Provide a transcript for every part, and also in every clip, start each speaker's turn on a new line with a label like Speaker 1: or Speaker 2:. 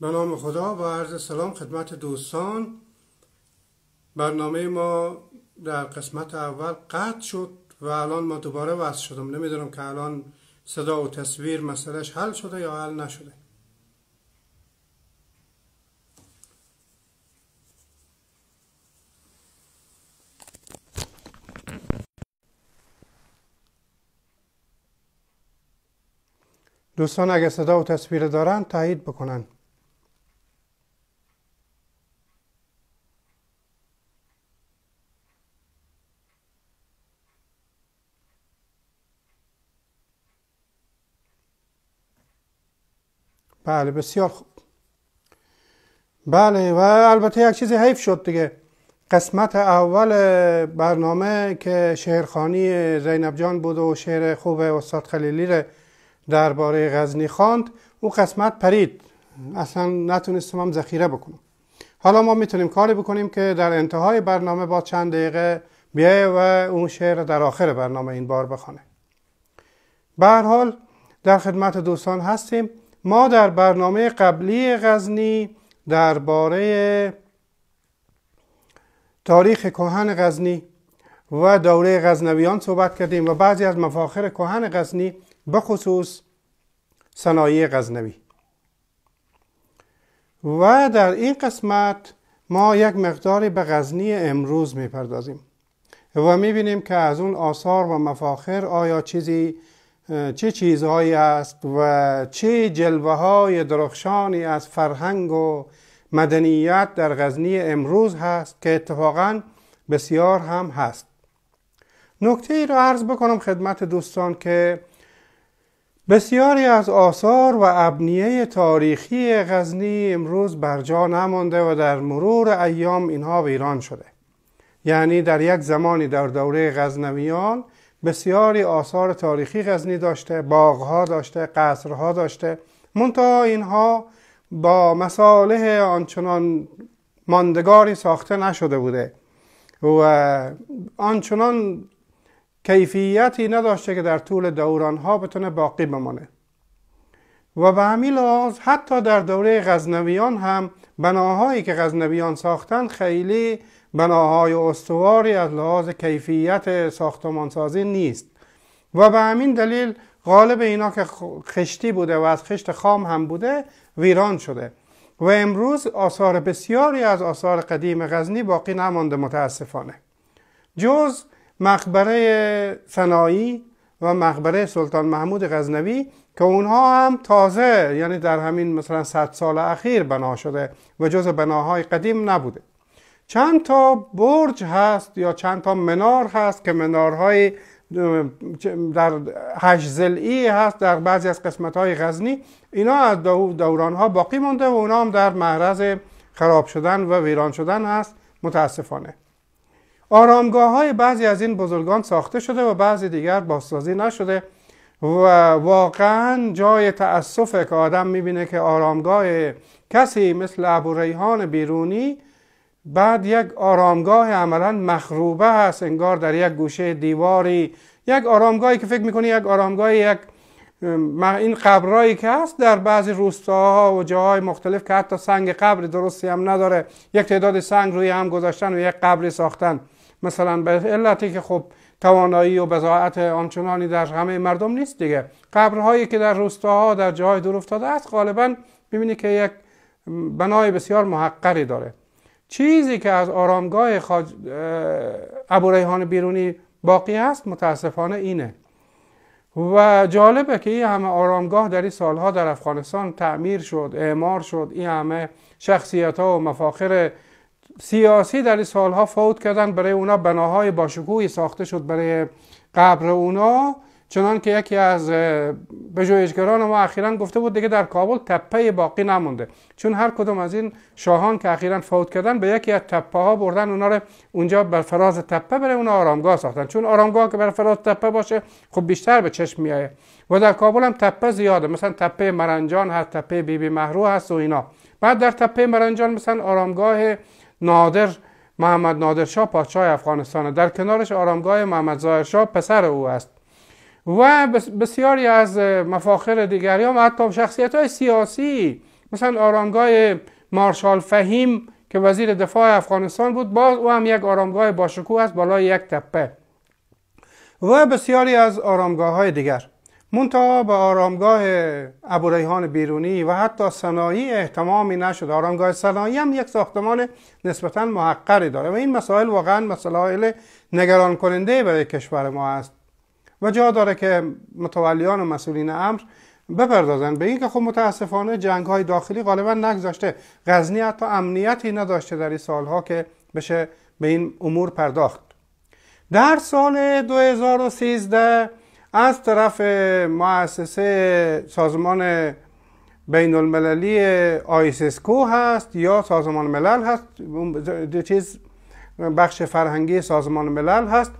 Speaker 1: به نام خدا و عرض سلام خدمت دوستان برنامه ما در قسمت اول قطع شد و الان ما دوباره وصل شدم نمیدونم که الان صدا و تصویر مسئلهش حل شده یا حل نشده دوستان اگه صدا و تصویر دارن تایید بکنن بله بسیار خوب بله و البته یک چیزی حیف شد دیگه قسمت اول برنامه که شهرخانی زینب جان بود و شعر خوب استاد خلیلی رو درباره غزنی خواند او قسمت پرید اصلا نتونستم هم ذخیره بکنم حالا ما میتونیم کاری بکنیم که در انتهای برنامه با چند دقیقه بیایه و اون شعر در آخر برنامه این بار بخونه به حال در خدمت دوستان هستیم ما در برنامه قبلی غزنی درباره تاریخ کهن غزنی و دوره غزنویان صحبت کردیم و بعضی از مفاخر کهن غزنی بخصوص صنایع غزنوی و در این قسمت ما یک مقداری به غزنی امروز میپردازیم و میبینیم که از اون آثار و مفاخر آیا چیزی چه چیزهایی است و چه جلوه های درخشانی از فرهنگ و مدنیت در غزنی امروز هست که اتفاقا بسیار هم هست نکته ای رو عرض بکنم خدمت دوستان که بسیاری از آثار و ابنیه تاریخی غزنی امروز بر جا نمانده و در مرور ایام اینها ویران شده یعنی در یک زمانی در دوره غزنویان بسیاری آثار تاریخی غزنی داشته باغها داشته قصرها داشته منتها اینها با مصالح آنچنان ماندگاری ساخته نشده بوده و آنچنان کیفیتی نداشته که در طول ها بتونه باقی بمانه و به همین لحاظ حتی در دوره غزنویان هم بناهایی که غزنویان ساختن خیلی بناهای استواری از لحاظ کیفیت ساختمانسازی نیست و به همین دلیل غالب اینا که خشتی بوده و از خشت خام هم بوده ویران شده و امروز آثار بسیاری از آثار قدیم غزنی باقی نمانده متاسفانه جز مقبره سنایی و مقبره سلطان محمود غزنوی که اونها هم تازه یعنی در همین مثلا صد سال اخیر بنا شده و جز بناهای قدیم نبوده چند تا برج هست یا چند تا منار هست که منارهای در هشت هست در بعضی از قسمت های غزنی اینا از دوران ها باقی مونده و اونا هم در معرض خراب شدن و ویران شدن هست متاسفانه آرامگاه های بعضی از این بزرگان ساخته شده و بعضی دیگر بازسازی نشده و واقعا جای تأسفه که آدم میبینه که آرامگاه کسی مثل ابو ریحان بیرونی بعد یک آرامگاه عملا مخروبه هست انگار در یک گوشه دیواری یک آرامگاهی که فکر میکنی یک آرامگاه یک این قبرایی که هست در بعضی روستاها و جاهای مختلف که حتی سنگ قبر درستی هم نداره یک تعداد سنگ روی هم گذاشتن و یک قبری ساختن مثلا به علتی که خب توانایی و بزاعت آنچنانی در همه مردم نیست دیگه قبرهایی که در روستاها در جای دور افتاده است غالبا میبینی که یک بنای بسیار محقری داره چیزی که از آرامگاه خاج... ابوریحان بیرونی باقی است متاسفانه اینه و جالبه که این همه آرامگاه در این سالها در افغانستان تعمیر شد اعمار شد این همه شخصیت ها و مفاخر سیاسی در این سالها فوت کردن برای اونا بناهای باشکوهی ساخته شد برای قبر اونا چنان که یکی از بجویشگران ما اخیرا گفته بود دیگه در کابل تپه باقی نمونده چون هر کدوم از این شاهان که اخیرا فوت کردن به یکی از تپه ها بردن اونا رو اونجا بر فراز تپه برای اونا آرامگاه ساختن چون آرامگاه که بر فراز تپه باشه خب بیشتر به چشم میایه و در کابل هم تپه زیاده مثلا تپه مرنجان هست تپه بیبی محرو هست و اینا بعد در تپه مرنجان مثلا آرامگاه نادر محمد نادر شاه پادشاه افغانستان در کنارش آرامگاه محمد شاه پسر او است و بسیاری از مفاخر دیگری هم حتی شخصیت های سیاسی مثلا آرامگاه مارشال فهیم که وزیر دفاع افغانستان بود باز او هم یک آرامگاه باشکوه است بالای یک تپه و بسیاری از آرامگاه های دیگر منتها به آرامگاه ابوریحان بیرونی و حتی صنایع احتمامی نشد آرامگاه صنایع هم یک ساختمان نسبتا محقری داره و این مسائل واقعا مسائل نگران کننده برای کشور ما است و جا داره که متولیان و مسئولین امر بپردازند به اینکه خب متاسفانه جنگ های داخلی غالبا نگذاشته غزنی حتی امنیتی نداشته در این سالها که بشه به این امور پرداخت در سال 2013 از طرف مؤسسه سازمان بین المللی آیسسکو هست یا سازمان ملل هست چیز بخش فرهنگی سازمان ملل هست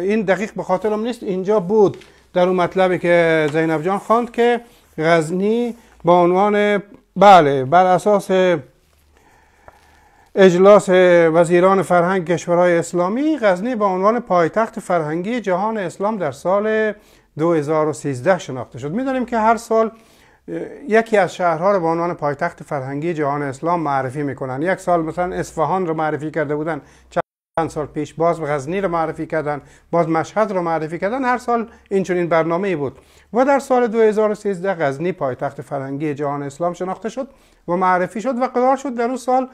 Speaker 1: این دقیق به خاطرم نیست اینجا بود در اون مطلبی که زینب جان خواند که غزنی با عنوان بله بر اساس اجلاس وزیران فرهنگ کشورهای اسلامی غزنی به عنوان پایتخت فرهنگی جهان اسلام در سال 2013 شناخته شد میدانیم که هر سال یکی از شهرها رو به عنوان پایتخت فرهنگی جهان اسلام معرفی میکنن یک سال مثلا اصفهان رو معرفی کرده بودن چند سال پیش باز غزنی رو معرفی کردن باز مشهد رو معرفی کردن هر سال این چنین برنامه بود و در سال 2013 غزنی پایتخت فرهنگی جهان اسلام شناخته شد و معرفی شد و قرار شد در اون سال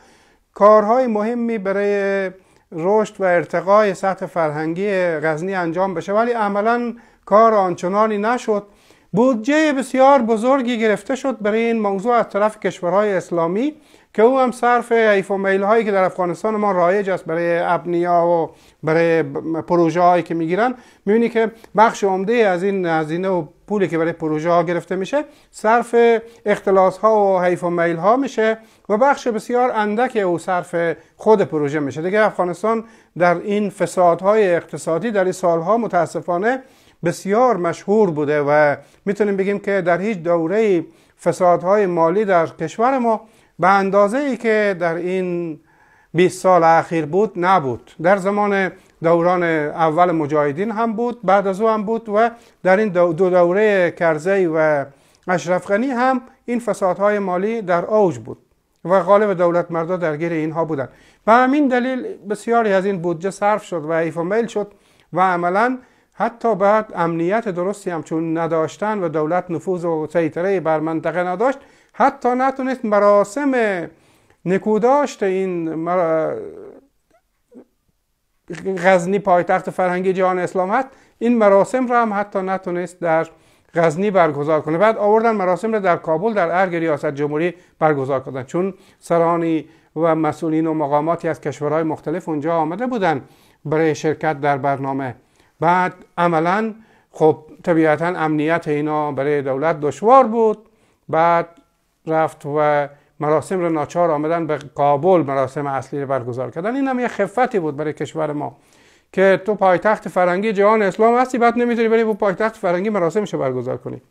Speaker 1: کارهای مهمی برای رشد و ارتقای سطح فرهنگی غزنی انجام بشه ولی عملا کار آنچنانی نشد بودجه بسیار بزرگی گرفته شد برای این موضوع از طرف کشورهای اسلامی که او هم صرف حیف و میل هایی که در افغانستان ما رایج است برای ابنیا و برای پروژه هایی که میگیرن میبینی که بخش عمده از این هزینه و پولی که برای پروژه ها گرفته میشه صرف اختلاس ها و حیف و میل ها میشه و بخش بسیار اندک او صرف خود پروژه میشه دیگه افغانستان در این فسادهای اقتصادی در این سالها متاسفانه بسیار مشهور بوده و میتونیم بگیم که در هیچ دوره فسادهای مالی در کشور ما به اندازه ای که در این 20 سال اخیر بود نبود در زمان دوران اول مجاهدین هم بود بعد از او هم بود و در این دو دوره کرزی و اشرفغنی هم این فسادهای مالی در اوج بود و غالب دولت مردا درگیر اینها بودند به همین دلیل بسیاری از این بودجه صرف شد و ایفا میل شد و عملا حتی بعد امنیت درستی هم چون نداشتن و دولت نفوذ و سیطره بر منطقه نداشت حتی نتونست مراسم نکوداشت این مرا... غزنی پایتخت فرهنگی جهان اسلام هست این مراسم را هم حتی نتونست در غزنی برگزار کنه بعد آوردن مراسم را در کابل در ارگ ریاست جمهوری برگزار کردن چون سرانی و مسئولین و مقاماتی از کشورهای مختلف اونجا آمده بودن برای شرکت در برنامه بعد عملا خب طبیعتا امنیت اینا برای دولت دشوار بود بعد رفت و مراسم را ناچار آمدن به کابل مراسم اصلی را برگزار کردن این هم یه خفتی بود برای کشور ما که تو پایتخت فرنگی جهان اسلام هستی بعد نمیتونی بری و پایتخت فرنگی مراسمش برگزار کنی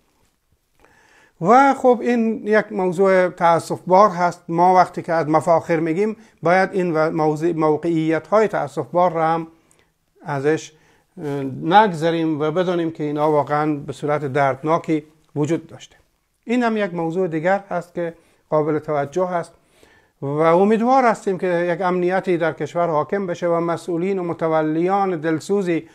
Speaker 1: و خب این یک موضوع تاسف بار هست ما وقتی که از مفاخر میگیم باید این موقعیت های تاسف بار را هم ازش نگذریم و بدانیم که اینا واقعا به صورت دردناکی وجود داشته این هم یک موضوع دیگر هست که قابل توجه هست و امیدوار هستیم که یک امنیتی در کشور حاکم بشه و مسئولین و متولیان دلسوزی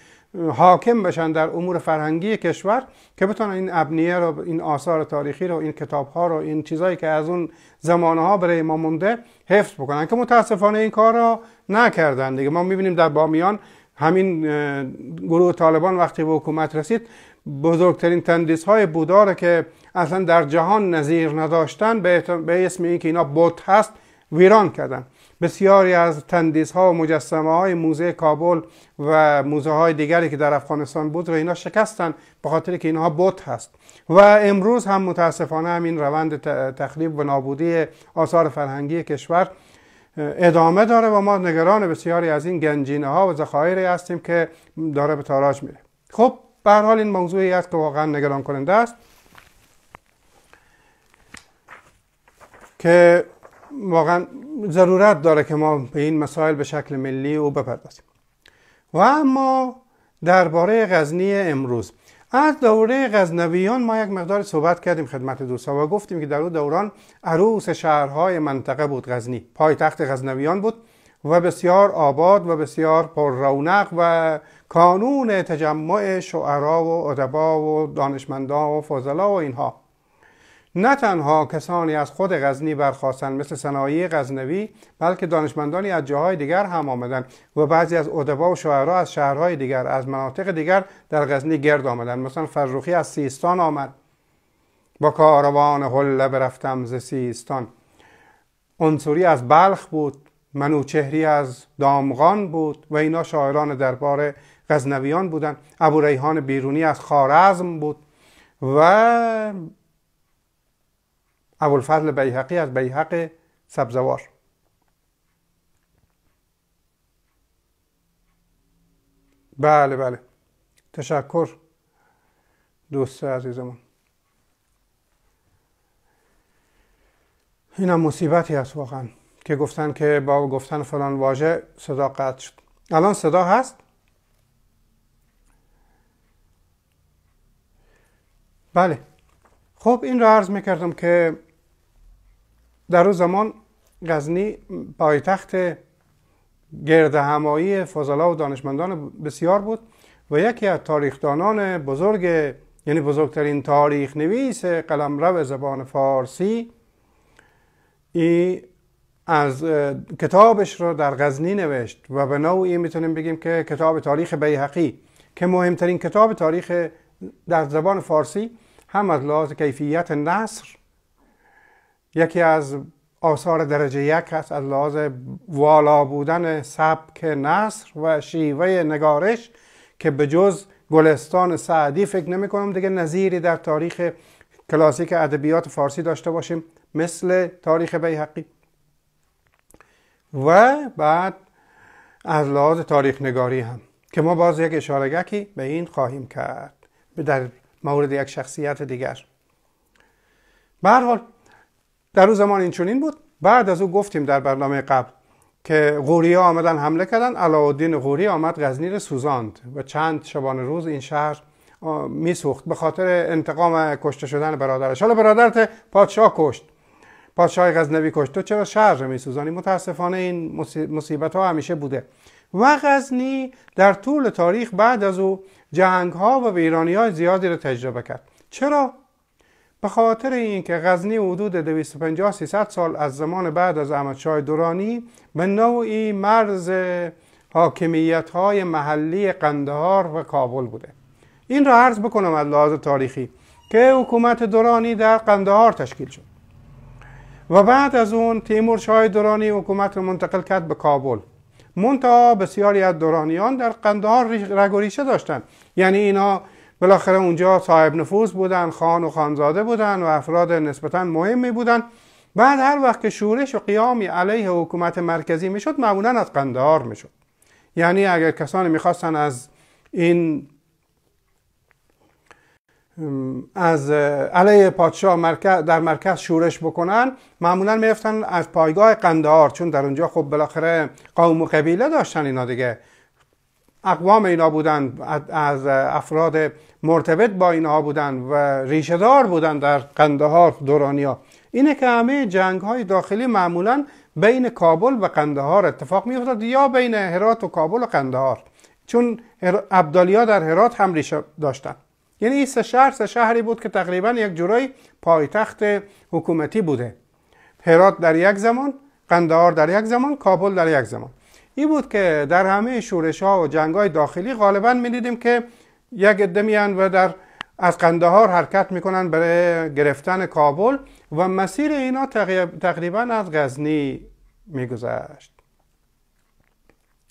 Speaker 1: حاکم بشن در امور فرهنگی کشور که بتونن این ابنیه رو این آثار تاریخی رو این کتاب ها رو این چیزایی که از اون زمانه ها برای ما مونده حفظ بکنن که متاسفانه این کار را نکردن دیگه ما میبینیم در بامیان همین گروه طالبان وقتی به حکومت رسید بزرگترین تندیس های بودا که اصلا در جهان نظیر نداشتن به اسم که اینا بت هست ویران کردن بسیاری از تندیس ها و مجسمه های موزه کابل و موزه های دیگری که در افغانستان بود و اینا شکستن به خاطر که اینها بت هست و امروز هم متاسفانه همین روند تخریب و نابودی آثار فرهنگی کشور ادامه داره و ما نگران بسیاری از این گنجینه ها و ذخایری هستیم که داره به تاراج میره خب به حال این موضوعی است که واقعا نگران کننده است که واقعا ضرورت داره که ما به این مسائل به شکل ملی او بپردازیم و اما درباره غزنی امروز از دوره غزنویان ما یک مقدار صحبت کردیم خدمت دوستان و گفتیم که در او دوران عروس شهرهای منطقه بود غزنی پایتخت غزنویان بود و بسیار آباد و بسیار پر رونق و کانون تجمع شعرا و ادبا و دانشمندان و فضلا و اینها نه تنها کسانی از خود غزنی برخواستن مثل صنایع غزنوی بلکه دانشمندانی از جاهای دیگر هم آمدند و بعضی از ادبا و شاعرها از شهرهای دیگر از مناطق دیگر در غزنی گرد آمدند مثلا فرروخی از سیستان آمد با کاروان حله برفتم ز سیستان انصوری از بلخ بود منوچهری از دامغان بود و اینا شاعران دربار غزنویان بودند ابو ریحان بیرونی از خارزم بود و ابوالفضل بیحقی از بیهق سبزوار بله بله تشکر دوست عزیزمون این هم مصیبتی هست واقعا که گفتن که با گفتن فلان واژه صدا قطع شد الان صدا هست بله خب این را عرض میکردم که در اون زمان غزنی پایتخت گرد همایی فضلا و دانشمندان بسیار بود و یکی از تاریخدانان بزرگ یعنی بزرگترین تاریخ نویس قلم قلمرو زبان فارسی ای از کتابش رو در غزنی نوشت و به نوعی میتونیم بگیم که کتاب تاریخ بیهقی که مهمترین کتاب تاریخ در زبان فارسی هم از لحاظ کیفیت نصر یکی از آثار درجه یک هست از لحاظ والا بودن سبک نصر و شیوه نگارش که به جز گلستان سعدی فکر نمی کنم دیگه نظیری در تاریخ کلاسیک ادبیات فارسی داشته باشیم مثل تاریخ بیهقی و بعد از لحاظ تاریخ نگاری هم که ما باز یک اشارگکی به این خواهیم کرد در مورد یک شخصیت دیگر به حال در اون زمان این چنین بود بعد از او گفتیم در برنامه قبل که ها آمدن حمله کردن علاودین غوری آمد غزنی رو سوزاند و چند شبانه روز این شهر میسوخت به خاطر انتقام کشته شدن برادرش حالا برادرت پادشاه کشت پادشاه غزنوی کشت تو چرا شهر رو میسوزانی متاسفانه این مصیبت ها همیشه بوده و غزنی در طول تاریخ بعد از او جنگ ها و ویرانی های زیادی رو تجربه کرد چرا به خاطر اینکه غزنی حدود 250 300 سال از زمان بعد از احمدشاه دورانی به نوعی مرز حاکمیت های محلی قندهار و کابل بوده این را عرض بکنم از لحاظ تاریخی که حکومت دورانی در قندهار تشکیل شد و بعد از اون تیمور شاه دورانی حکومت رو منتقل کرد به کابل منتها بسیاری از دورانیان در قندهار رگ و ریشه داشتن یعنی اینا بالاخره اونجا صاحب نفوذ بودن خان و خانزاده بودن و افراد نسبتا مهمی بودن بعد هر وقت که شورش و قیامی علیه حکومت مرکزی میشد معمولا از قندهار میشد یعنی اگر کسانی میخواستن از این از علیه پادشاه در مرکز شورش بکنن معمولا میرفتن از پایگاه قندهار چون در اونجا خب بالاخره قوم و قبیله داشتن اینا دیگه اقوام اینا بودن از افراد مرتبط با اینها بودن و ریشهدار بودن در قندهار دورانیا اینه که همه جنگ های داخلی معمولا بین کابل و قندهار اتفاق می افتاد یا بین هرات و کابل و قندهار چون عبدالیا در هرات هم ریشه داشتن یعنی این سه شهر سه شهری بود که تقریبا یک جورای پایتخت حکومتی بوده هرات در یک زمان قندهار در یک زمان کابل در یک زمان این بود که در همه شورش ها و جنگ های داخلی غالبا می دیدیم که یک عده میان و در از قندهار حرکت میکنن برای گرفتن کابل و مسیر اینا تقریبا از غزنی میگذشت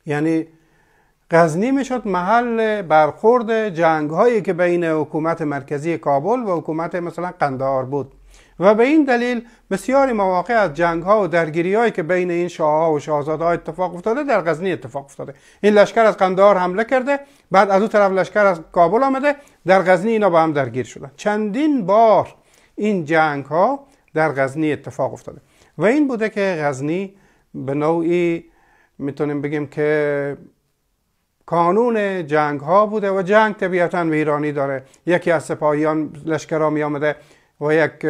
Speaker 1: یعنی غزنی میشد محل برخورد جنگ هایی که بین حکومت مرکزی کابل و حکومت مثلا قندهار بود و به این دلیل بسیاری مواقع از جنگ ها و درگیری هایی که بین این شاه و شاهزاده اتفاق افتاده در غزنی اتفاق افتاده این لشکر از قندهار حمله کرده بعد از اون طرف لشکر از کابل آمده در غزنی اینا با هم درگیر شدن چندین بار این جنگ ها در غزنی اتفاق افتاده و این بوده که غزنی به نوعی میتونیم بگیم که کانون جنگ ها بوده و جنگ طبیعتا به ایرانی داره یکی از سپاهیان لشکرها می آمده و یک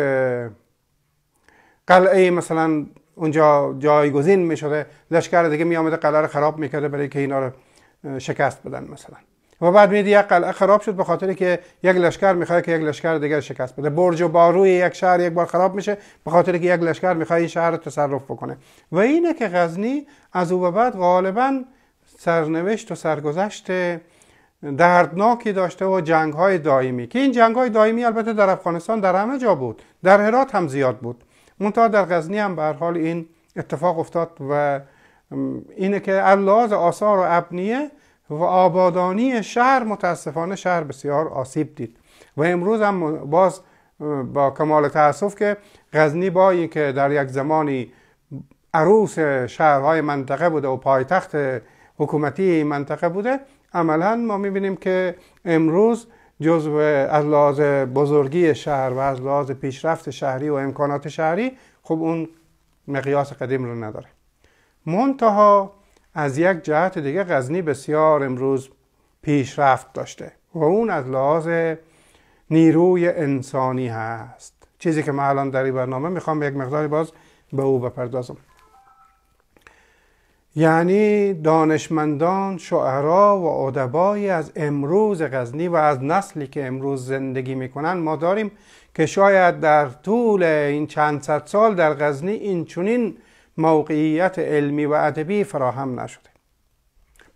Speaker 1: قلعه مثلا اونجا جایگزین می شده لشکر دیگه می آمده قلعه رو خراب میکرده برای که اینا رو شکست بدن مثلا و بعد میدی یک قلعه خراب شد به خاطر که یک لشکر میخواد که یک لشکر دیگر شکست بده برج و باروی یک شهر یک بار خراب میشه به خاطر که یک لشکر میخواد این شهر رو تصرف بکنه و اینه که غزنی از او بعد غالبا سرنوشت و سرگذشت دردناکی داشته و جنگ های دائمی که این جنگ های دائمی البته در افغانستان در همه جا بود در هرات هم زیاد بود منتها در غزنی هم به حال این اتفاق افتاد و اینه که لحاظ آثار و ابنیه و آبادانی شهر متاسفانه شهر بسیار آسیب دید و امروز هم باز با کمال تاسف که غزنی با که در یک زمانی عروس شهرهای منطقه بوده و پایتخت حکومتی منطقه بوده عملا ما میبینیم که امروز جزو از لحاظ بزرگی شهر و از لحاظ پیشرفت شهری و امکانات شهری خب اون مقیاس قدیم رو نداره منتها از یک جهت دیگه غزنی بسیار امروز پیشرفت داشته و اون از لحاظ نیروی انسانی هست چیزی که ما الان در این برنامه میخوام یک مقداری باز به او بپردازم یعنی دانشمندان شعرا و ادبای از امروز غزنی و از نسلی که امروز زندگی میکنن ما داریم که شاید در طول این چند صد سال در غزنی این چنین موقعیت علمی و ادبی فراهم نشده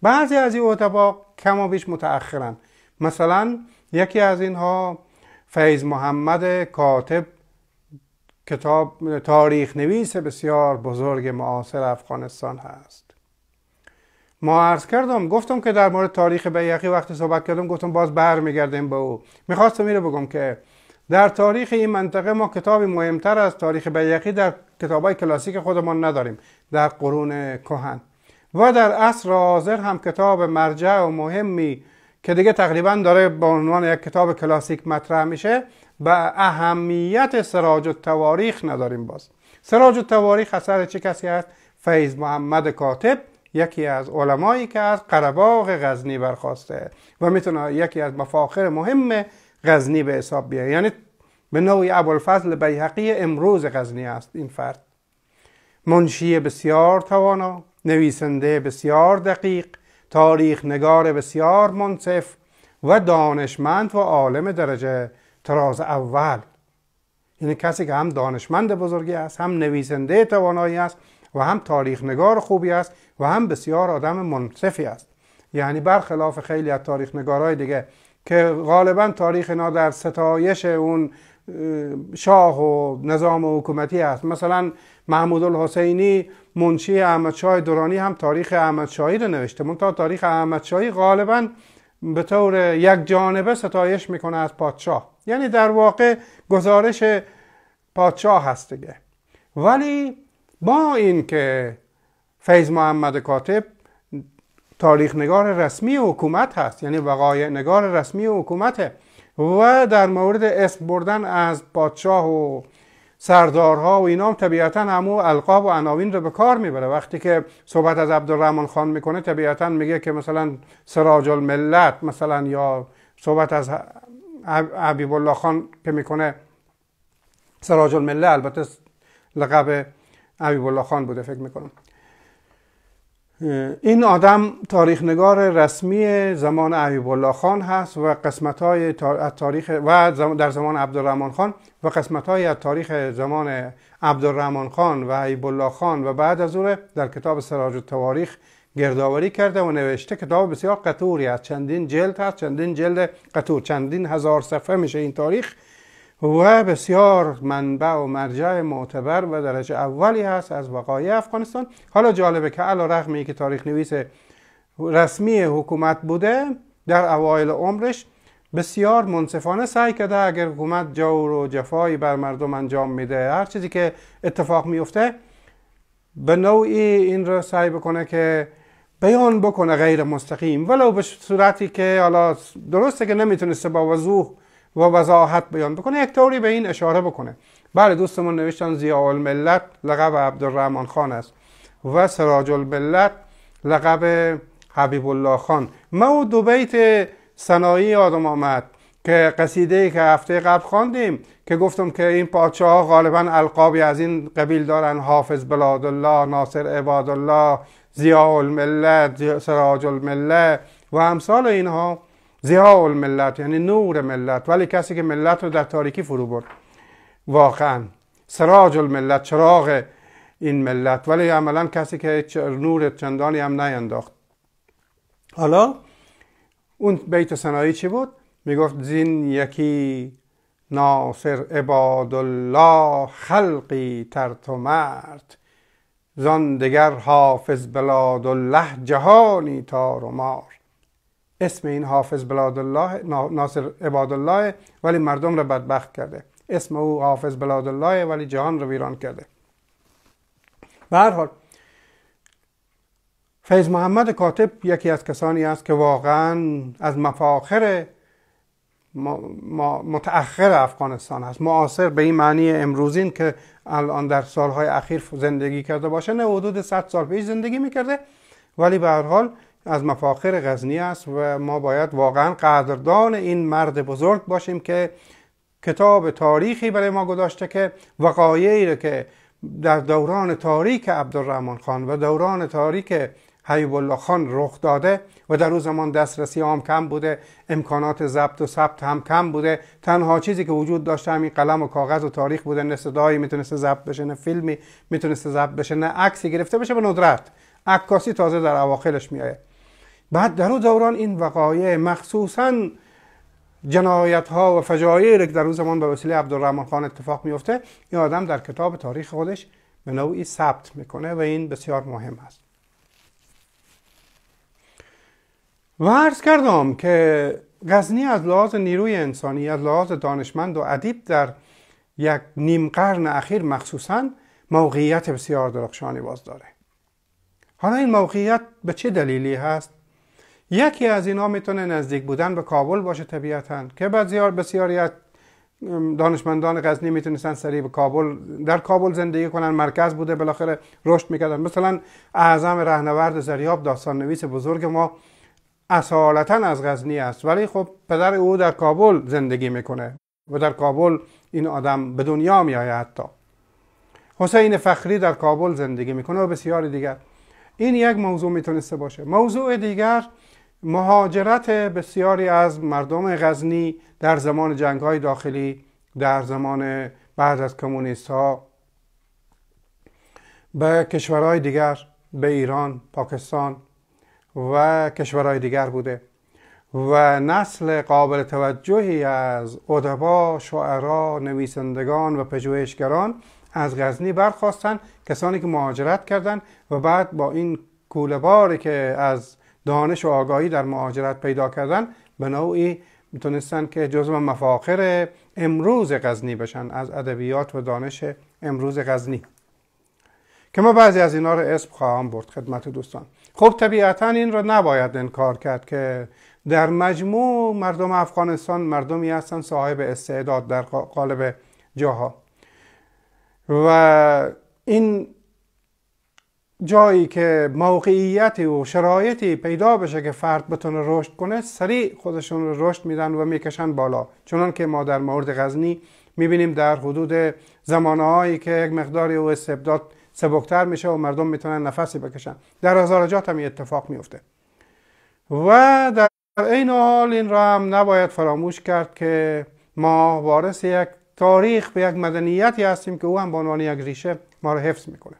Speaker 1: بعضی از این ادبا کم و بیش متأخرن مثلا یکی از اینها فیض محمد کاتب کتاب تاریخ نویس بسیار بزرگ معاصر افغانستان هست ما عرض کردم گفتم که در مورد تاریخ بیهقی وقتی صحبت کردم گفتم باز برمیگردیم به او میخواستم اینو بگم که در تاریخ این منطقه ما کتابی مهمتر از تاریخ بیهقی در کتابای کلاسیک خودمان نداریم در قرون کهن و در عصر حاضر هم کتاب مرجع و مهمی که دیگه تقریبا داره به عنوان یک کتاب کلاسیک مطرح میشه و اهمیت سراج و تواریخ نداریم باز سراج و تواریخ اثر چه کسی است فیض محمد کاتب یکی از علمایی که از قرباغ غزنی برخواسته و میتونه یکی از مفاخر مهم غزنی به حساب بیاد یعنی به نوعی ابوالفضل بیحقی امروز غزنی است این فرد منشی بسیار توانا نویسنده بسیار دقیق تاریخ نگار بسیار منصف و دانشمند و عالم درجه تراز اول یعنی کسی که هم دانشمند بزرگی است هم نویسنده توانایی است و هم تاریخ نگار خوبی است و هم بسیار آدم منصفی است یعنی برخلاف خیلی از تاریخ نگارای دیگه که غالبا تاریخ اینا در ستایش اون شاه و نظام و حکومتی است مثلا محمود الحسینی منشی احمدشاه دورانی هم تاریخ احمدشاهی رو نوشته منتها تاریخ احمدشاهی غالبا به طور یک جانبه ستایش میکنه از پادشاه یعنی در واقع گزارش پادشاه هست دیگه ولی با اینکه فیض محمد کاتب تاریخ نگار رسمی حکومت هست یعنی وقایع نگار رسمی حکومته و در مورد اسم بردن از پادشاه و سردارها و هم طبیعتا همو القاب و عناوین رو به کار میبره وقتی که صحبت از عبدالرحمن خان میکنه طبیعتا میگه که مثلا سراج الملت مثلا یا صحبت از حبیب الله خان که میکنه سراج الملت البته لقب الله خان بوده فکر میکنم این آدم تاریخ نگار رسمی زمان الله خان هست و قسمت های تاریخ و در زمان عبدالرحمن خان و قسمت های از تاریخ زمان عبدالرحمن خان و الله خان و بعد از اون در کتاب سراج التواریخ گردآوری کرده و نوشته کتاب بسیار قطوری است چندین جلد هست چندین جلد قطور چندین هزار صفحه میشه این تاریخ و بسیار منبع و مرجع معتبر و درجه اولی هست از وقایع افغانستان حالا جالبه که علا رقمی که تاریخ نویس رسمی حکومت بوده در اوایل عمرش بسیار منصفانه سعی کرده اگر حکومت جور و جفایی بر مردم انجام میده هر چیزی که اتفاق میفته به نوعی این را سعی بکنه که بیان بکنه غیر مستقیم ولو به صورتی که حالا درسته که نمیتونسته با وضوح و وضاحت بیان بکنه یک طوری به این اشاره بکنه بله دوستمون نوشتن زیاء الملت لقب عبدالرحمن خان است و سراج الملت لقب حبیب الله خان ما و دو بیت سنایی آدم آمد که قصیده ای که هفته قبل خواندیم که گفتم که این پادشاه ها غالبا القابی از این قبیل دارن حافظ بلاد الله ناصر عباد الله زیاء الملت سراج الملت و امثال اینها زیاء ملت یعنی نور ملت ولی کسی که ملت رو در تاریکی فرو برد واقعا سراج الملت چراغ این ملت ولی عملا کسی که نور چندانی هم نینداخت حالا اون بیت سنایی چی بود؟ میگفت زین یکی ناصر عباد الله خلقی ترت و مرد زان دگر حافظ بلاد الله جهانی تار و مار اسم این حافظ الله ناصر الله ولی مردم را بدبخت کرده اسم او حافظ الله ولی جهان را ویران کرده به هر حال فیض محمد کاتب یکی از کسانی است که واقعا از مفاخر متأخر افغانستان است. معاصر به این معنی امروزین که الان در سالهای اخیر زندگی کرده باشه نه حدود 100 سال پیش زندگی میکرده ولی به هر حال از مفاخر غزنی است و ما باید واقعا قدردان این مرد بزرگ باشیم که کتاب تاریخی برای ما گذاشته که وقایعی رو که در دوران تاریک عبدالرحمن خان و دوران تاریک حیب الله خان رخ داده و در اون زمان دسترسی هم کم بوده امکانات ضبط و ثبت هم کم بوده تنها چیزی که وجود داشته همین قلم و کاغذ و تاریخ بوده نه صدایی میتونسته ضبط بشه نه فیلمی میتونسته ضبط بشه نه عکسی گرفته بشه به ندرت عکاسی تازه در اواخرش میآید بعد در اون دوران این وقایع مخصوصا جنایت ها و فجایع که در اون زمان به وسیله عبدالرحمن خان اتفاق میفته این آدم در کتاب تاریخ خودش به نوعی ثبت میکنه و این بسیار مهم است و عرض کردم که غزنی از لحاظ نیروی انسانی از لحاظ دانشمند و ادیب در یک نیم قرن اخیر مخصوصا موقعیت بسیار درخشانی باز داره حالا این موقعیت به چه دلیلی هست یکی از اینا میتونه نزدیک بودن به کابل باشه طبیعتا که بسیار بسیاری از دانشمندان غزنی میتونستن سریع به کابل در کابل زندگی کنن مرکز بوده بالاخره رشد میکردن مثلا اعظم رهنورد زریاب داستان نویس بزرگ ما اصالتا از غزنی است ولی خب پدر او در کابل زندگی میکنه و در کابل این آدم به دنیا میآید حتی حسین فخری در کابل زندگی میکنه و بسیاری دیگر این یک موضوع میتونسته باشه موضوع دیگر مهاجرت بسیاری از مردم غزنی در زمان جنگ های داخلی در زمان بعد از کمونیست ها به کشورهای دیگر به ایران، پاکستان و کشورهای دیگر بوده و نسل قابل توجهی از ادبا، شعرا، نویسندگان و پژوهشگران از غزنی برخواستن کسانی که مهاجرت کردند و بعد با این کولباری که از دانش و آگاهی در مهاجرت پیدا کردن به نوعی میتونستن که جزء مفاخر امروز غزنی بشن از ادبیات و دانش امروز غزنی که ما بعضی از اینا رو اسم خواهم برد خدمت دوستان خب طبیعتا این رو نباید انکار کرد که در مجموع مردم افغانستان مردمی هستند صاحب استعداد در قالب جاها و این جایی که موقعیت و شرایطی پیدا بشه که فرد بتونه رشد کنه سریع خودشون رو رشد میدن و میکشن بالا چونان که ما در مورد غزنی میبینیم در حدود زمانهایی که یک مقداری او استبداد سبکتر میشه و مردم میتونن نفسی بکشن در هزارجات هم اتفاق میفته و در این حال این را هم نباید فراموش کرد که ما وارث یک تاریخ به یک مدنیتی هستیم که او هم به عنوان یک ریشه ما رو حفظ میکنه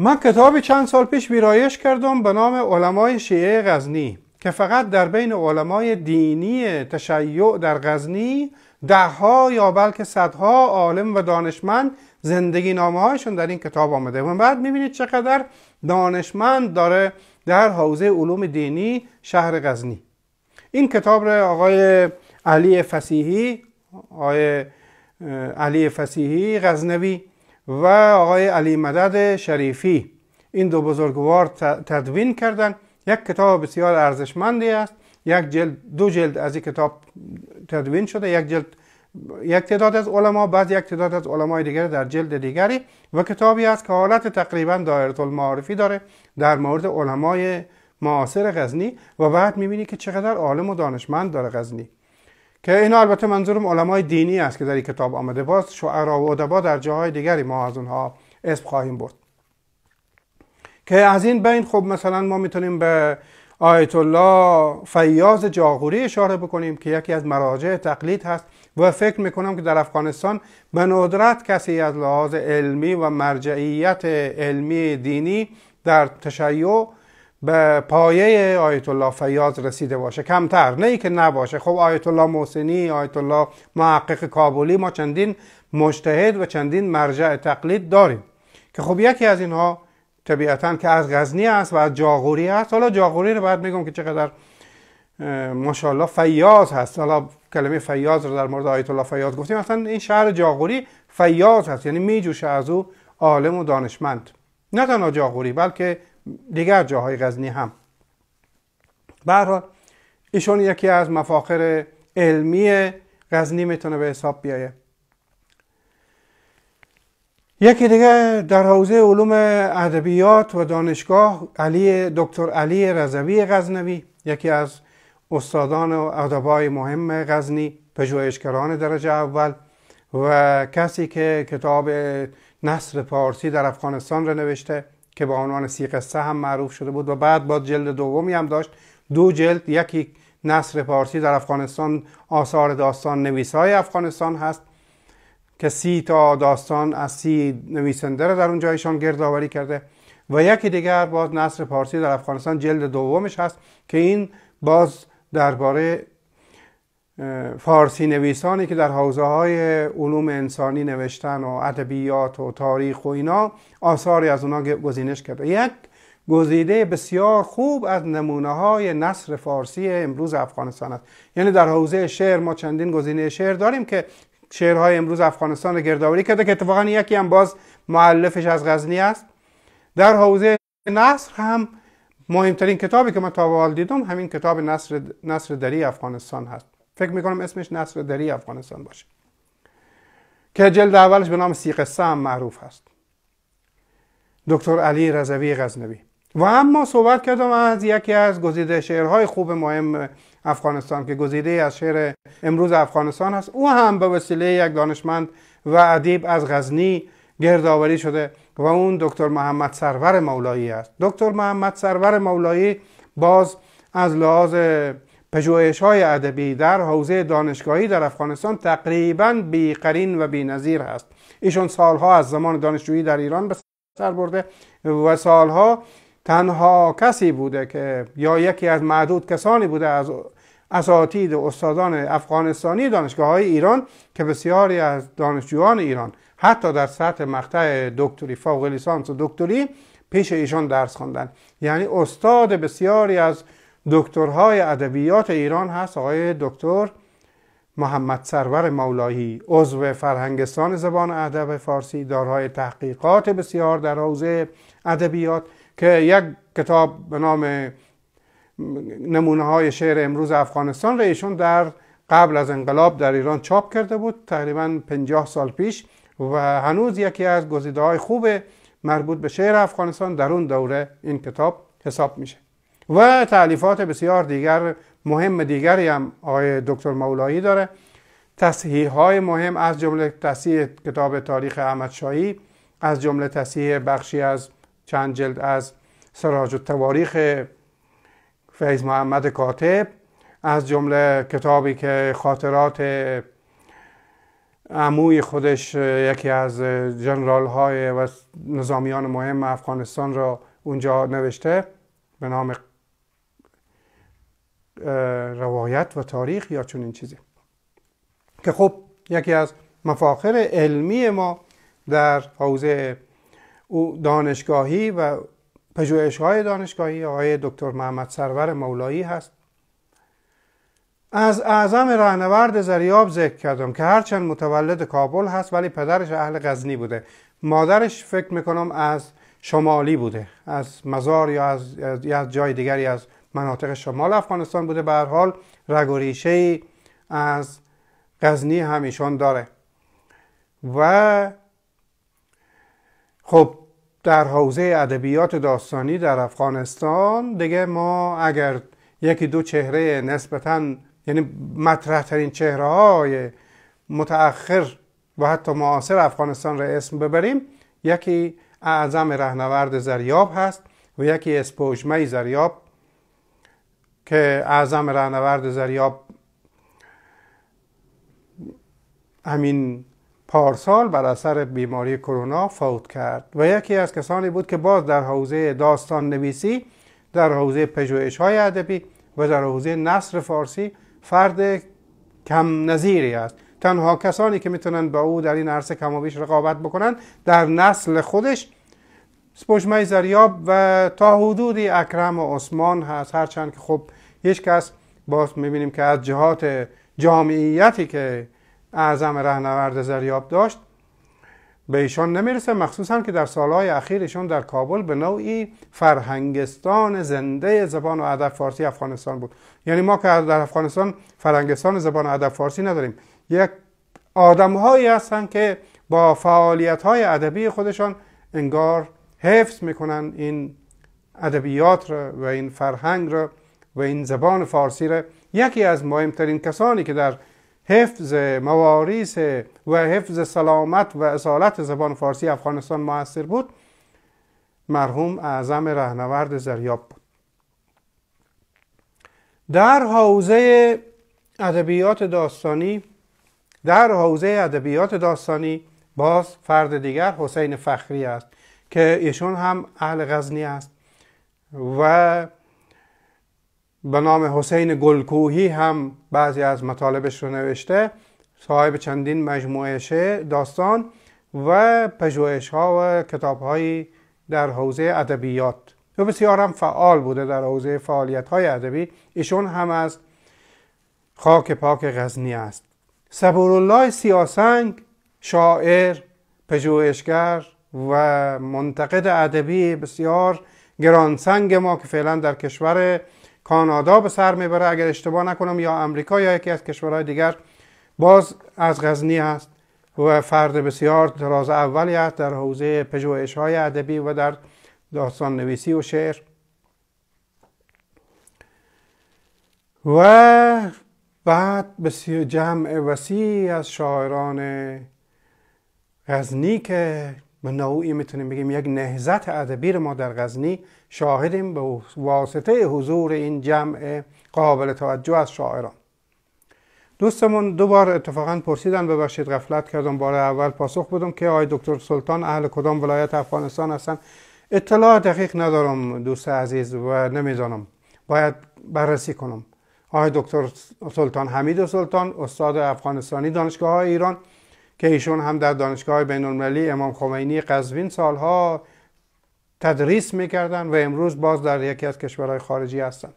Speaker 1: من کتابی چند سال پیش ویرایش کردم به نام علمای شیعه غزنی که فقط در بین علمای دینی تشیع در غزنی دهها یا بلکه صدها عالم و دانشمند زندگی نامه در این کتاب آمده و بعد میبینید چقدر دانشمند داره در حوزه علوم دینی شهر غزنی این کتاب را آقای علی فسیحی آقای علی فسیحی غزنوی و آقای علی مدد شریفی این دو بزرگوار تدوین کردن یک کتاب بسیار ارزشمندی است یک جلد دو جلد از این کتاب تدوین شده یک جلد یک تعداد از علما بعد یک تعداد از علمای دیگر در جلد دیگری و کتابی است که حالت تقریبا دایره المعارفی داره در مورد علمای معاصر غزنی و بعد میبینی که چقدر عالم و دانشمند داره غزنی که اینا البته منظورم علمای دینی است که در این کتاب آمده باز شعرا و ادبا در جاهای دیگری ما از اونها اسم خواهیم برد که از این بین خب مثلا ما میتونیم به آیت الله فیاض جاغوری اشاره بکنیم که یکی از مراجع تقلید هست و فکر میکنم که در افغانستان به ندرت کسی از لحاظ علمی و مرجعیت علمی دینی در تشیع به پایه آیت الله فیاض رسیده باشه کمتر نه ای که نباشه خب آیت الله محسنی آیت الله محقق کابلی ما چندین مجتهد و چندین مرجع تقلید داریم که خب یکی از اینها طبیعتا که از غزنی است و از جاغوری است حالا جاغوری رو بعد میگم که چقدر ماشاءالله فیاض هست حالا کلمه فیاض رو در مورد آیت الله فیاض گفتیم اصلا این شهر جاغوری فیاض هست یعنی میجوشه از او عالم و دانشمند نه تنها جاغوری بلکه دیگر جاهای غزنی هم برحال ایشون یکی از مفاخر علمی غزنی میتونه به حساب بیایه یکی دیگه در حوزه علوم ادبیات و دانشگاه علی دکتر علی رضوی غزنوی یکی از استادان و ادبای مهم غزنی پژوهشگران درجه اول و کسی که کتاب نصر پارسی در افغانستان را نوشته که به عنوان سی قصه هم معروف شده بود و بعد با جلد دومی هم داشت دو جلد یکی نصر پارسی در افغانستان آثار داستان نویس های افغانستان هست که سی تا داستان از سی نویسنده را در اونجا ایشان گردآوری کرده و یکی دیگر باز نصر پارسی در افغانستان جلد دومش هست که این باز درباره فارسی نویسانی که در حوزه های علوم انسانی نوشتن و ادبیات و تاریخ و اینا آثاری از اونا گزینش کرده یک گزیده بسیار خوب از نمونه های نصر فارسی امروز افغانستان است یعنی در حوزه شعر ما چندین گزینه شعر داریم که شعرهای امروز افغانستان رو گردآوری کرده که اتفاقا یکی هم باز معلفش از غزنی است در حوزه نصر هم مهمترین کتابی که من تا دیدم همین کتاب نصر, نصر دری افغانستان هست فکر میکنم اسمش نصر دری افغانستان باشه که جلد اولش به نام سی قصه هم معروف هست دکتر علی رزوی غزنوی و اما صحبت کردم از یکی از گزیده شعرهای خوب مهم افغانستان که گزیده از شعر امروز افغانستان هست او هم به وسیله یک دانشمند و ادیب از غزنی گردآوری شده و اون دکتر محمد سرور مولایی است دکتر محمد سرور مولایی باز از لحاظ پژوهش های ادبی در حوزه دانشگاهی در افغانستان تقریبا بیقرین و بینظیر هست ایشون سالها از زمان دانشجویی در ایران به سر برده و سالها تنها کسی بوده که یا یکی از معدود کسانی بوده از اساتید استادان افغانستانی دانشگاه های ایران که بسیاری از دانشجویان ایران حتی در سطح مقطع دکتری فوق لیسانس و دکتری پیش ایشان درس خواندن یعنی استاد بسیاری از دکترهای ادبیات ایران هست آقای دکتر محمد سرور مولایی عضو فرهنگستان زبان ادب فارسی دارهای تحقیقات بسیار در حوزه ادبیات که یک کتاب به نام نمونه های شعر امروز افغانستان را ایشون در قبل از انقلاب در ایران چاپ کرده بود تقریبا 50 سال پیش و هنوز یکی از گزیده های خوب مربوط به شعر افغانستان در اون دوره این کتاب حساب میشه و تعلیفات بسیار دیگر مهم دیگری هم آقای دکتر مولایی داره تصحیح های مهم از جمله تصحیح کتاب تاریخ احمدشاهی از جمله تصحیح بخشی از چند جلد از سراج و تواریخ فیض محمد کاتب از جمله کتابی که خاطرات عموی خودش یکی از جنرال های و نظامیان مهم افغانستان را اونجا نوشته به نام روایت و تاریخ یا چنین چیزی که خب یکی از مفاخر علمی ما در حوزه دانشگاهی و های دانشگاهی آقای دکتر محمد سرور مولایی هست از اعظم رهنورد زریاب ذکر کردم که هرچند متولد کابل هست ولی پدرش اهل غزنی بوده مادرش فکر میکنم از شمالی بوده از مزار یا از, یا از جای دیگری از مناطق شمال افغانستان بوده به هر حال رگ و ریشه ای از غزنی همیشون داره و خب در حوزه ادبیات داستانی در افغانستان دیگه ما اگر یکی دو چهره نسبتا یعنی مطرح ترین چهره های متأخر و حتی معاصر افغانستان را اسم ببریم یکی اعظم رهنورد زریاب هست و یکی اسپوجمه زریاب که اعظم رهنورد زریاب همین پارسال بر اثر بیماری کرونا فوت کرد و یکی از کسانی بود که باز در حوزه داستان نویسی در حوزه پژوهش های ادبی و در حوزه نصر فارسی فرد کم نظیری است تنها کسانی که میتونن با او در این عرصه کم و بیش رقابت بکنن در نسل خودش سپوشمه زریاب و تا حدودی اکرم و عثمان هست هرچند که خب هیچ کس باز میبینیم که از جهات جامعیتی که اعظم رهنورد زریاب داشت به ایشان نمیرسه مخصوصا که در سالهای اخیر ایشان در کابل به نوعی فرهنگستان زنده زبان و ادب فارسی افغانستان بود یعنی ما که در افغانستان فرهنگستان زبان و ادب فارسی نداریم یک آدمهایی هستند که با فعالیت های ادبی خودشان انگار حفظ میکنن این ادبیات را و این فرهنگ را و این زبان فارسی را یکی از مهمترین کسانی که در حفظ مواریس و حفظ سلامت و اصالت زبان فارسی افغانستان موثر بود مرحوم اعظم رهنورد زریاب بود در حوزه ادبیات داستانی در حوزه ادبیات داستانی باز فرد دیگر حسین فخری است که ایشون هم اهل غزنی است و به نام حسین گلکوهی هم بعضی از مطالبش رو نوشته صاحب چندین مجموعه داستان و پژوهش ها و کتاب در حوزه ادبیات و بسیار هم فعال بوده در حوزه فعالیت های ادبی ایشون هم از خاک پاک غزنی است صبورالله سیاسنگ شاعر پژوهشگر و منتقد ادبی بسیار گرانسنگ ما که فعلا در کشور کانادا به سر میبره اگر اشتباه نکنم یا امریکا یا یکی از کشورهای دیگر باز از غزنی است و فرد بسیار دراز اولی است در حوزه پژوهش های ادبی و در داستان نویسی و شعر و بعد بسیار جمع وسیع از شاعران غزنی که به نوعی میتونیم بگیم یک نهزت ادبی رو ما در غزنی شاهدیم به واسطه حضور این جمع قابل توجه از شاعران دوستمون دو بار اتفاقا پرسیدن ببخشید غفلت کردم بار اول پاسخ بدم که آقای دکتر سلطان اهل کدام ولایت افغانستان هستن اطلاع دقیق ندارم دوست عزیز و نمیدانم باید بررسی کنم آقای دکتر سلطان حمید سلطان استاد افغانستانی دانشگاه های ایران که ایشون هم در دانشگاه بین امام خمینی قزوین سالها تدریس میکردن و امروز باز در یکی از کشورهای خارجی هستن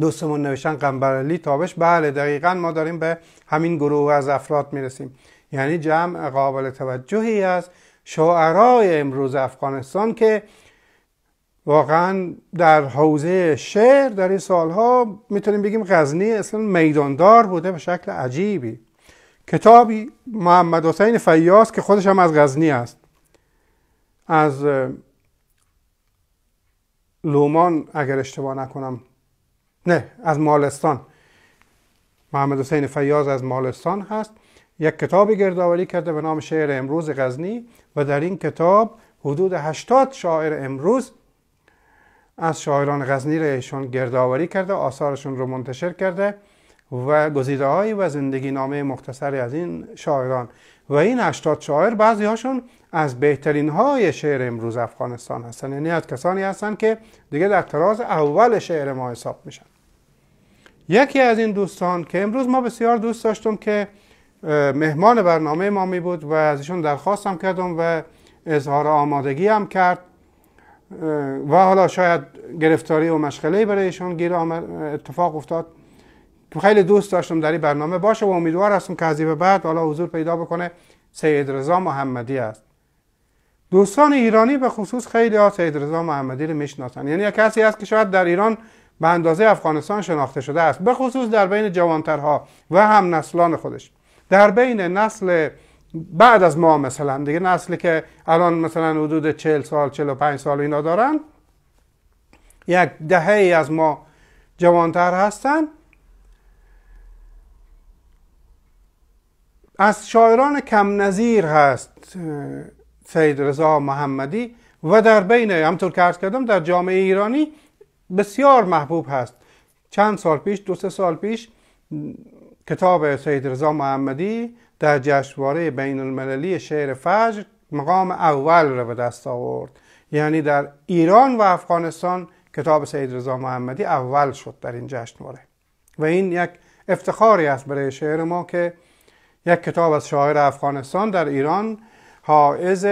Speaker 1: دوستمون نوشتن قنبرلی تابش بله دقیقا ما داریم به همین گروه از افراد میرسیم یعنی جمع قابل توجهی از شعرای امروز افغانستان که واقعا در حوزه شعر در این سالها میتونیم بگیم غزنی اصلا میداندار بوده به شکل عجیبی کتابی محمد حسین فیاض که خودش هم از غزنی است از لومان اگر اشتباه نکنم نه از مالستان محمد حسین فیاض از مالستان هست یک کتابی گردآوری کرده به نام شعر امروز غزنی و در این کتاب حدود 80 شاعر امروز از شاعران غزنی را ایشون گردآوری کرده آثارشون رو منتشر کرده و گزیده و زندگی نامه مختصری از این شاعران و این 80 شاعر بعضی هاشون از بهترین های شعر امروز افغانستان هستن یعنی از کسانی هستن که دیگه در تراز اول شعر ما حساب میشن یکی از این دوستان که امروز ما بسیار دوست داشتم که مهمان برنامه ما می بود و ازشون درخواستم کردم و اظهار آمادگی هم کرد و حالا شاید گرفتاری و مشغله برایشون گیر اتفاق افتاد خیلی دوست داشتم در این برنامه باشه و امیدوار هستم که از به بعد حالا حضور پیدا بکنه سید رضا محمدی است دوستان ایرانی به خصوص خیلی ها سید رضا محمدی رو میشناسن یعنی یک کسی است که شاید در ایران به اندازه افغانستان شناخته شده است به خصوص در بین جوانترها و هم نسلان خودش در بین نسل بعد از ما مثلا دیگه نسلی که الان مثلا حدود 40 سال 45 سال اینا دارن یک دهه ای از ما جوانتر هستند از شاعران کم نظیر هست سید رضا محمدی و در بین همطور که ارز کردم در جامعه ایرانی بسیار محبوب هست چند سال پیش دو سه سال پیش کتاب سید رضا محمدی در جشنواره بین المللی شعر فجر مقام اول را به دست آورد یعنی در ایران و افغانستان کتاب سید رضا محمدی اول شد در این جشنواره و این یک افتخاری است برای شعر ما که یک کتاب از شاعر افغانستان در ایران حائز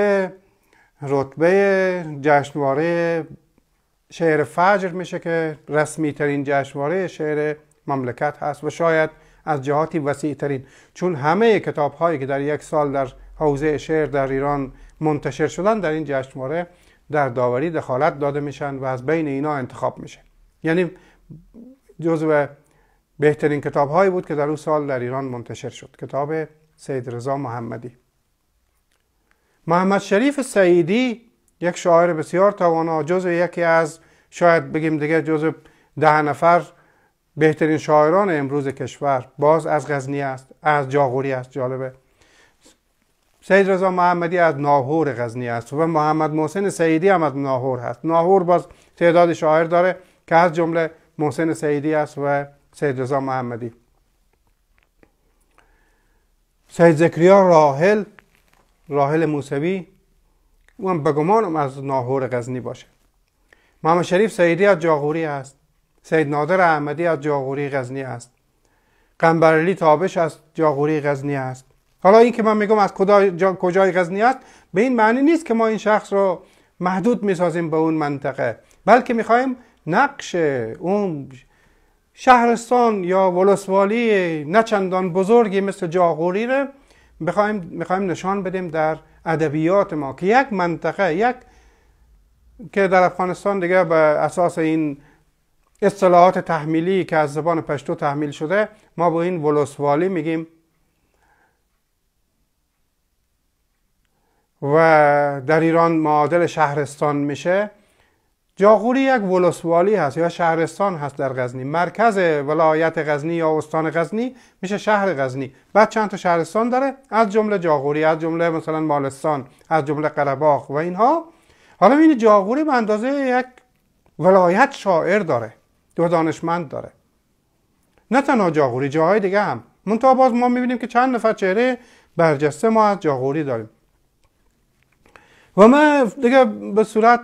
Speaker 1: رتبه جشنواره شعر فجر میشه که رسمی ترین جشنواره شعر مملکت هست و شاید از جهاتی وسیع ترین چون همه کتاب هایی که در یک سال در حوزه شعر در ایران منتشر شدن در این جشنواره در داوری دخالت داده میشن و از بین اینا انتخاب میشه یعنی جزو بهترین کتاب هایی بود که در اون سال در ایران منتشر شد کتاب سید رضا محمدی محمد شریف سعیدی یک شاعر بسیار توانا جزو یکی از شاید بگیم دیگه جزو ده نفر بهترین شاعران امروز کشور باز از غزنی است از جاغوری است جالبه سید رضا محمدی از ناهور غزنی است و محمد محسن سعیدی هم از ناهور هست ناهور باز تعداد شاعر داره که از جمله محسن سعیدی است و سید رضا محمدی سید زکریا راحل راحل موسوی او هم بگمانم از ناهور غزنی باشه محمد شریف سیدی از جاغوری است سید نادر احمدی از جاغوری غزنی است قنبرلی تابش از جاغوری غزنی است حالا این که من میگم از کجای غزنی است به این معنی نیست که ما این شخص رو محدود میسازیم به اون منطقه بلکه میخوایم نقش اون شهرستان یا ولسوالی نه بزرگی مثل جاغوری رو میخوایم, میخوایم نشان بدیم در ادبیات ما که یک منطقه یک که در افغانستان دیگه به اساس این اصطلاحات تحمیلی که از زبان پشتو تحمیل شده ما با این ولسوالی میگیم و در ایران معادل شهرستان میشه جاغوری یک ولسوالی هست یا شهرستان هست در غزنی مرکز ولایت غزنی یا استان غزنی میشه شهر غزنی بعد چند تا شهرستان داره از جمله جاغوری از جمله مثلا مالستان از جمله قرباخ و اینها حالا این جاغوری به اندازه یک ولایت شاعر داره دو دانشمند داره نه تنها جاغوری جاهای دیگه هم منتها باز ما میبینیم که چند نفر چهره برجسته ما از جاغوری داریم و من دیگه به صورت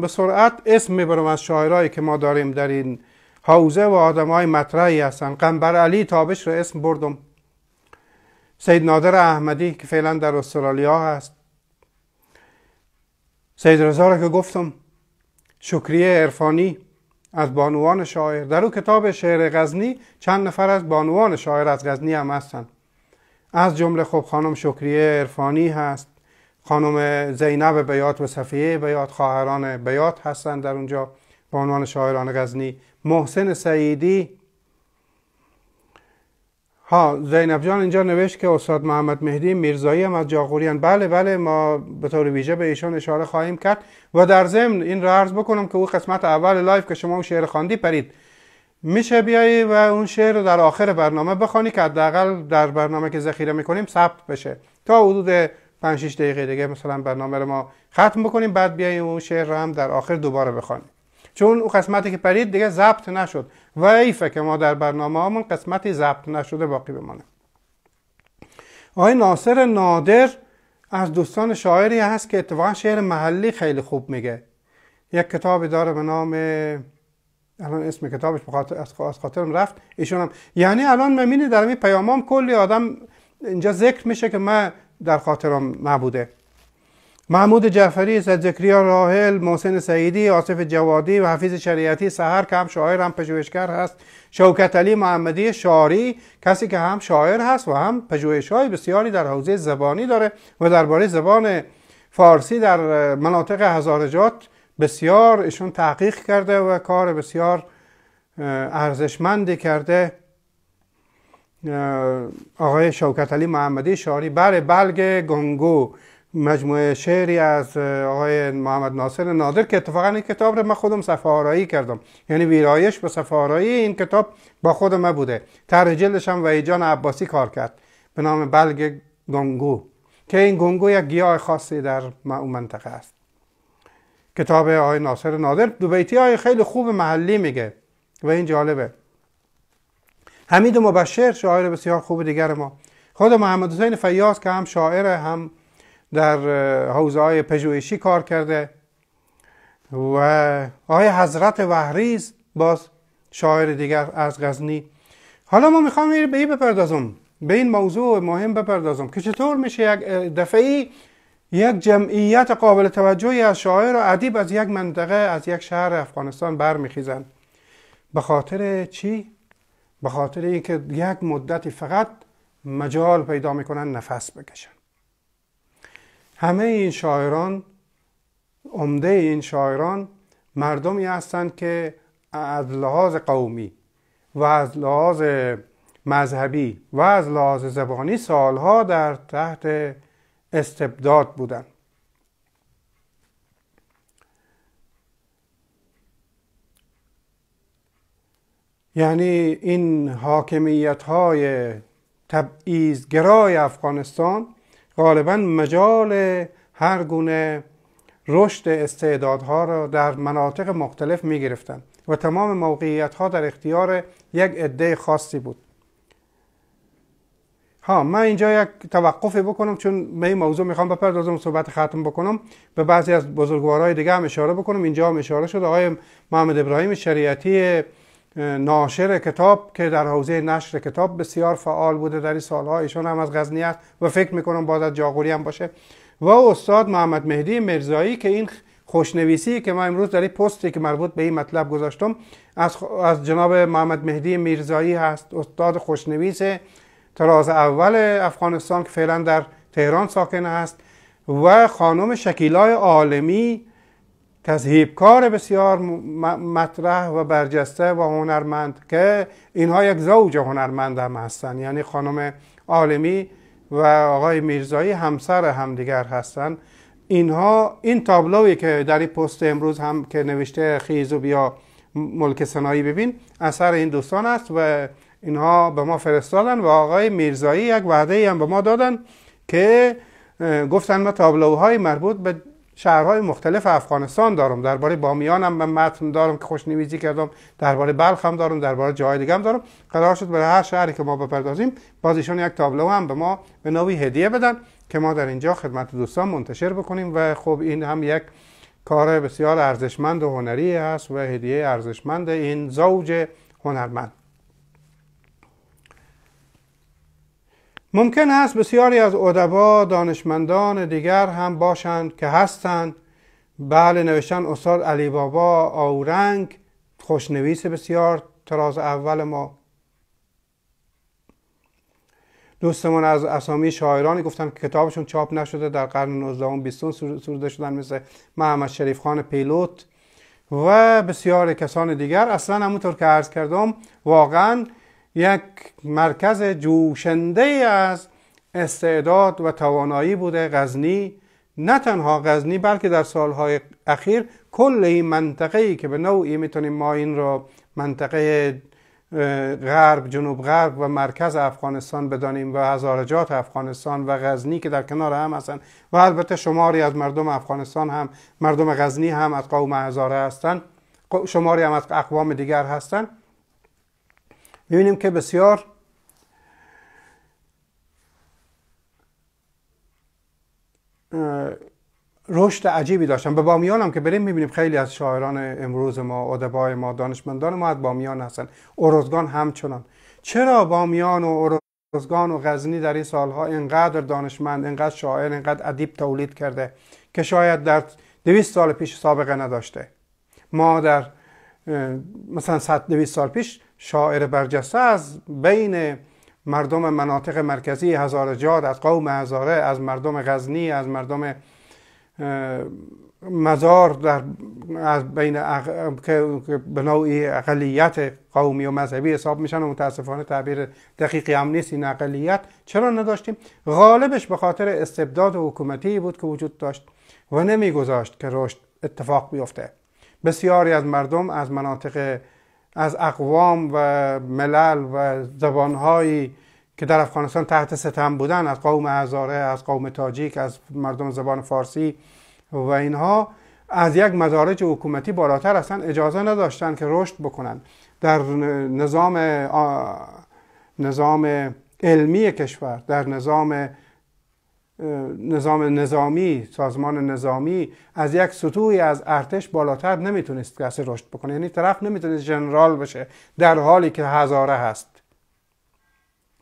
Speaker 1: به سرعت اسم میبرم از شاعرایی که ما داریم در این حوزه و آدم های مطرحی هستن قنبر علی تابش رو اسم بردم سید نادر احمدی که فعلا در استرالیا هست سید رضا رو که گفتم شکریه عرفانی از بانوان شاعر در او کتاب شعر غزنی چند نفر از بانوان شاعر از غزنی هم هستن از جمله خوب خانم شکریه عرفانی هست خانم زینب بیات و صفیه بیات خواهران بیات هستند در اونجا به عنوان شاعران غزنی محسن سعیدی ها زینب جان اینجا نوشت که استاد محمد مهدی میرزایی هم از جاغوریان بله بله ما به طور ویژه به ایشان اشاره خواهیم کرد و در ضمن این را عرض بکنم که او قسمت اول لایف که شما اون شعر خواندی پرید میشه بیایی و اون شعر رو در آخر برنامه بخوانی که حداقل در برنامه که ذخیره میکنیم ثبت بشه تا حدود 5 6 دقیقه دیگه مثلا برنامه رو ما ختم بکنیم بعد بیاییم اون شعر رو هم در آخر دوباره بخونیم چون اون قسمتی که پرید دیگه ضبط نشد و ایفه که ما در برنامه همون قسمتی ضبط نشده باقی بمانه آقای ناصر نادر از دوستان شاعری هست که اتفاقا شعر محلی خیلی خوب میگه یک کتابی داره به نام الان اسم کتابش بخاطر از خاطرم رفت ایشون هم یعنی الان ممینی در این پیامام کلی آدم اینجا ذکر میشه که من در خاطرم نبوده محمود جعفری، سید زکریا راحل، محسن سعیدی، آصف جوادی و حفیظ شریعتی سهر که هم شاعر هم پژوهشگر هست شوکت علی محمدی شاری کسی که هم شاعر هست و هم پژوهش بسیاری در حوزه زبانی داره و درباره زبان فارسی در مناطق هزارجات بسیار ایشون تحقیق کرده و کار بسیار ارزشمندی کرده آقای شوکت علی محمدی شاری بر بله، بلگ گنگو مجموعه شعری از آقای محمد ناصر نادر که اتفاقا این کتاب رو من خودم سفارایی کردم یعنی ویرایش به سفارایی این کتاب با خود من بوده تره هم ویجان عباسی کار کرد به نام بلگ گنگو که این گنگو یک گیاه خاصی در اون منطقه است کتاب آقای ناصر نادر دو بیتی های خیلی خوب محلی میگه و این جالبه حمید مبشر شاعر بسیار خوب دیگر ما خود محمد حسین فیاض که هم شاعر هم در حوزه های پژوهشی کار کرده و آقای حضرت وحریز باز شاعر دیگر از غزنی حالا ما میخوام به این بپردازم به این موضوع مهم بپردازم که چطور میشه یک دفعه یک جمعیت قابل توجهی از شاعر و ادیب از یک منطقه از یک شهر افغانستان برمیخیزن به خاطر چی به خاطر اینکه یک مدتی فقط مجال پیدا میکنن نفس بکشن همه این شاعران عمده این شاعران مردمی هستند که از لحاظ قومی و از لحاظ مذهبی و از لحاظ زبانی سالها در تحت استبداد بودند یعنی این حاکمیت های گرای افغانستان غالبا مجال هر گونه رشد استعدادها را در مناطق مختلف می گرفتن و تمام موقعیت ها در اختیار یک عده خاصی بود ها من اینجا یک توقف بکنم چون به این موضوع میخوام بپردازم صحبت ختم بکنم به بعضی از بزرگوارهای دیگه هم اشاره بکنم اینجا هم اشاره شد آقای محمد ابراهیم شریعتی ناشر کتاب که در حوزه نشر کتاب بسیار فعال بوده در این سالها ایشون هم از غزنی است و فکر میکنم باز از جاغوری هم باشه و استاد محمد مهدی مرزایی که این خوشنویسی که ما امروز در این پستی که مربوط به این مطلب گذاشتم از, از جناب محمد مهدی میرزایی هست استاد خوشنویس تراز اول افغانستان که فعلا در تهران ساکن است و خانم شکیلای عالمی کار بسیار مطرح و برجسته و هنرمند که اینها یک زوج هنرمند هم هستند یعنی خانم عالمی و آقای میرزایی همسر همدیگر هستند اینها این تابلویی که در این پست امروز هم که نوشته خیز و بیا ملک سنایی ببین اثر این دوستان است و اینها به ما فرستادن و آقای میرزایی یک وعده هم به ما دادن که گفتن ما تابلوهای مربوط به شهرهای مختلف افغانستان دارم درباره بامیان هم من متن دارم که خوش نویزی کردم درباره بلخ هم دارم درباره جای دیگه هم دارم قرار شد برای هر شهری که ما بپردازیم باز ایشون یک تابلو هم به ما به نوعی هدیه بدن که ما در اینجا خدمت دوستان منتشر بکنیم و خب این هم یک کار بسیار ارزشمند و هنری است و هدیه ارزشمند این زوج هنرمند ممکن است بسیاری از ادبا دانشمندان دیگر هم باشند که هستند بله نوشتن استاد علی بابا آورنگ خوشنویس بسیار تراز اول ما دوستمون از اسامی شاعرانی گفتن که کتابشون چاپ نشده در قرن 19 و 20 سروده شدن مثل محمد شریف خان پیلوت و بسیار کسان دیگر اصلا همونطور که عرض کردم واقعا یک مرکز جوشنده از استعداد و توانایی بوده غزنی نه تنها غزنی بلکه در سالهای اخیر کل این منطقه ای که به نوعی میتونیم ما این را منطقه غرب جنوب غرب و مرکز افغانستان بدانیم و هزارجات افغانستان و غزنی که در کنار هم هستند و البته شماری از مردم افغانستان هم مردم غزنی هم از قوم هزاره هستند شماری هم از اقوام دیگر هستند میبینیم که بسیار رشد عجیبی داشتن به بامیان هم که بریم میبینیم خیلی از شاعران امروز ما ادبای ما دانشمندان ما از بامیان هستن اورزگان همچنان چرا بامیان و اروزگان و غزنی در این سالها اینقدر دانشمند اینقدر شاعر اینقدر ادیب تولید کرده که شاید در دویست سال پیش سابقه نداشته ما در مثلا صد دویست سال پیش شاعر برجسته از بین مردم مناطق مرکزی جاد از قوم هزاره از مردم غزنی از مردم مزار در از بین که به اقلیت قومی و مذهبی حساب میشن و متاسفانه تعبیر دقیقی هم نیست این اقلیت چرا نداشتیم غالبش به خاطر استبداد حکومتی بود که وجود داشت و نمیگذاشت که رشد اتفاق بیفته بسیاری از مردم از مناطق از اقوام و ملل و زبانهایی که در افغانستان تحت ستم بودن از قوم هزاره از قوم تاجیک از مردم زبان فارسی و اینها از یک مدارج حکومتی بالاتر اصلا اجازه نداشتن که رشد بکنن در نظام نظام علمی کشور در نظام نظام نظامی سازمان نظامی از یک سطوحی از ارتش بالاتر نمیتونست کسی رشد بکنه یعنی طرف نمیتونست جنرال بشه در حالی که هزاره هست